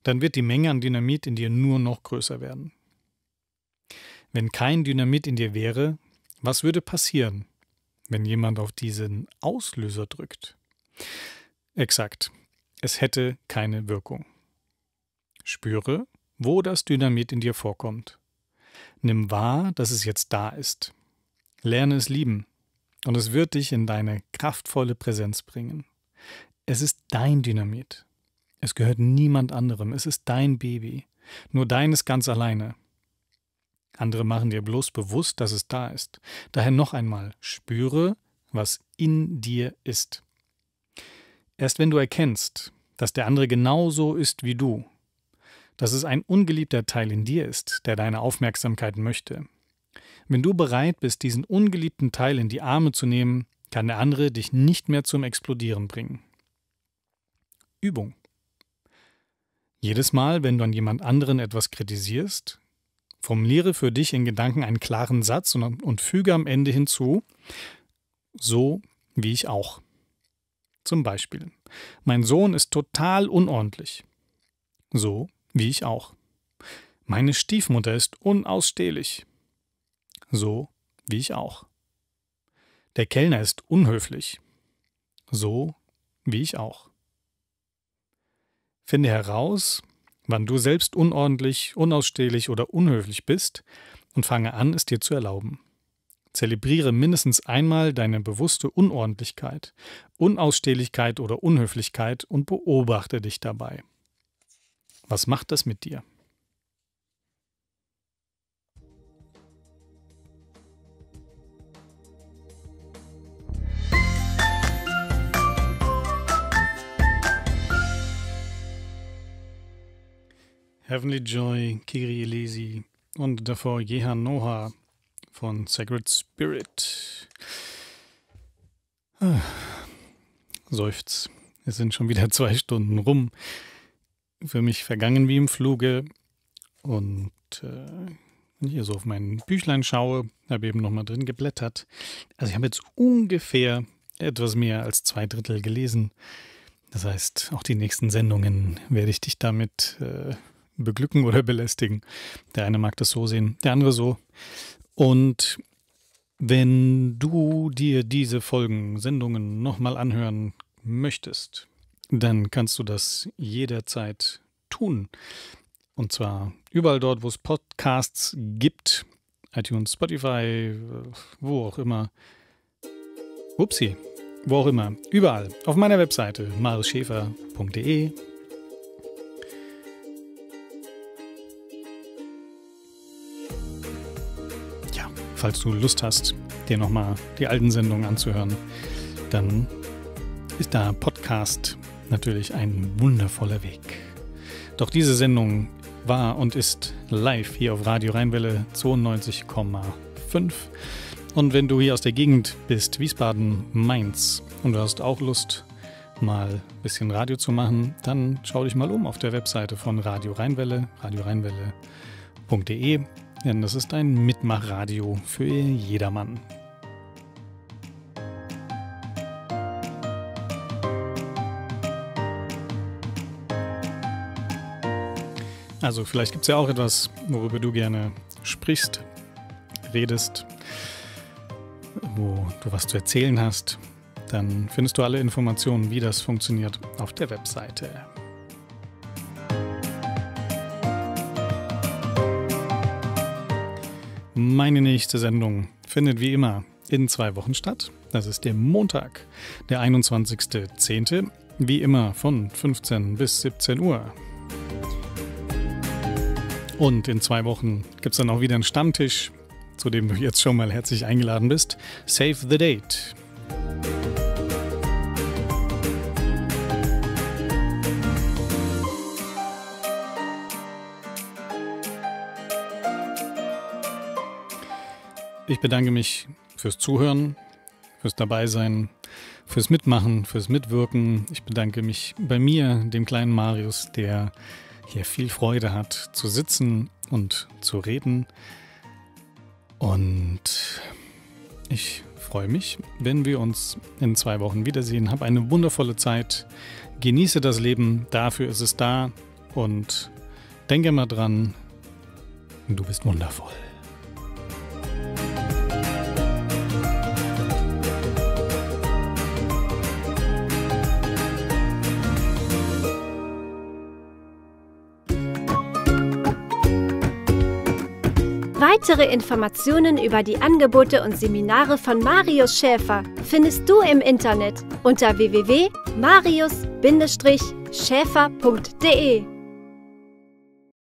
[SPEAKER 1] Dann wird die Menge an Dynamit in dir nur noch größer werden. Wenn kein Dynamit in dir wäre, was würde passieren, wenn jemand auf diesen Auslöser drückt? Exakt, es hätte keine Wirkung. Spüre, wo das Dynamit in dir vorkommt. Nimm wahr, dass es jetzt da ist. Lerne es lieben. Und es wird dich in deine kraftvolle Präsenz bringen. Es ist dein Dynamit. Es gehört niemand anderem. Es ist dein Baby. Nur deines ganz alleine. Andere machen dir bloß bewusst, dass es da ist. Daher noch einmal, spüre, was in dir ist. Erst wenn du erkennst, dass der andere genauso ist wie du, dass es ein ungeliebter Teil in dir ist, der deine Aufmerksamkeit möchte, wenn du bereit bist, diesen ungeliebten Teil in die Arme zu nehmen, kann der andere dich nicht mehr zum Explodieren bringen. Übung. Jedes Mal, wenn du an jemand anderen etwas kritisierst, formuliere für dich in Gedanken einen klaren Satz und, und füge am Ende hinzu, so wie ich auch. Zum Beispiel, mein Sohn ist total unordentlich. So wie ich auch. Meine Stiefmutter ist unausstehlich so wie ich auch. Der Kellner ist unhöflich, so wie ich auch. Finde heraus, wann du selbst unordentlich, unausstehlich oder unhöflich bist und fange an, es dir zu erlauben. Zelebriere mindestens einmal deine bewusste Unordentlichkeit, Unausstehlichkeit oder Unhöflichkeit und beobachte dich dabei. Was macht das mit dir? Heavenly Joy, Kiri Elesi und davor Jehan Noha von Sacred Spirit. Ah, seufz. Es sind schon wieder zwei Stunden rum. Für mich vergangen wie im Fluge. Und äh, wenn ich hier so auf mein Büchlein schaue, habe eben nochmal drin geblättert. Also ich habe jetzt ungefähr etwas mehr als zwei Drittel gelesen. Das heißt, auch die nächsten Sendungen werde ich dich damit äh, beglücken oder belästigen. Der eine mag das so sehen, der andere so. Und wenn du dir diese Folgen, Sendungen nochmal anhören möchtest, dann kannst du das jederzeit tun. Und zwar überall dort, wo es Podcasts gibt. iTunes, Spotify, wo auch immer. Upsi, wo auch immer. Überall. Auf meiner Webseite marischäfer.de falls du Lust hast, dir nochmal die alten Sendungen anzuhören, dann ist da Podcast natürlich ein wundervoller Weg. Doch diese Sendung war und ist live hier auf Radio Rheinwelle 92,5. Und wenn du hier aus der Gegend bist, Wiesbaden, Mainz, und du hast auch Lust, mal ein bisschen Radio zu machen, dann schau dich mal um auf der Webseite von Radio Rheinwelle, radiorheinwelle.de denn das ist ein Mitmachradio für jedermann. Also vielleicht gibt es ja auch etwas, worüber du gerne sprichst, redest, wo du was zu erzählen hast. Dann findest du alle Informationen, wie das funktioniert, auf der Webseite. Meine nächste Sendung findet wie immer in zwei Wochen statt. Das ist der Montag, der 21.10. Wie immer von 15 bis 17 Uhr. Und in zwei Wochen gibt es dann auch wieder einen Stammtisch, zu dem du jetzt schon mal herzlich eingeladen bist. Save the Date. Ich bedanke mich fürs Zuhören, fürs Dabeisein, fürs Mitmachen, fürs Mitwirken. Ich bedanke mich bei mir, dem kleinen Marius, der hier viel Freude hat zu sitzen und zu reden. Und ich freue mich, wenn wir uns in zwei Wochen wiedersehen. Hab eine wundervolle Zeit. Genieße das Leben, dafür ist es da. Und denke mal dran, du bist wundervoll. Weitere Informationen über die Angebote und Seminare von Marius Schäfer findest du im Internet unter www.marius-schäfer.de.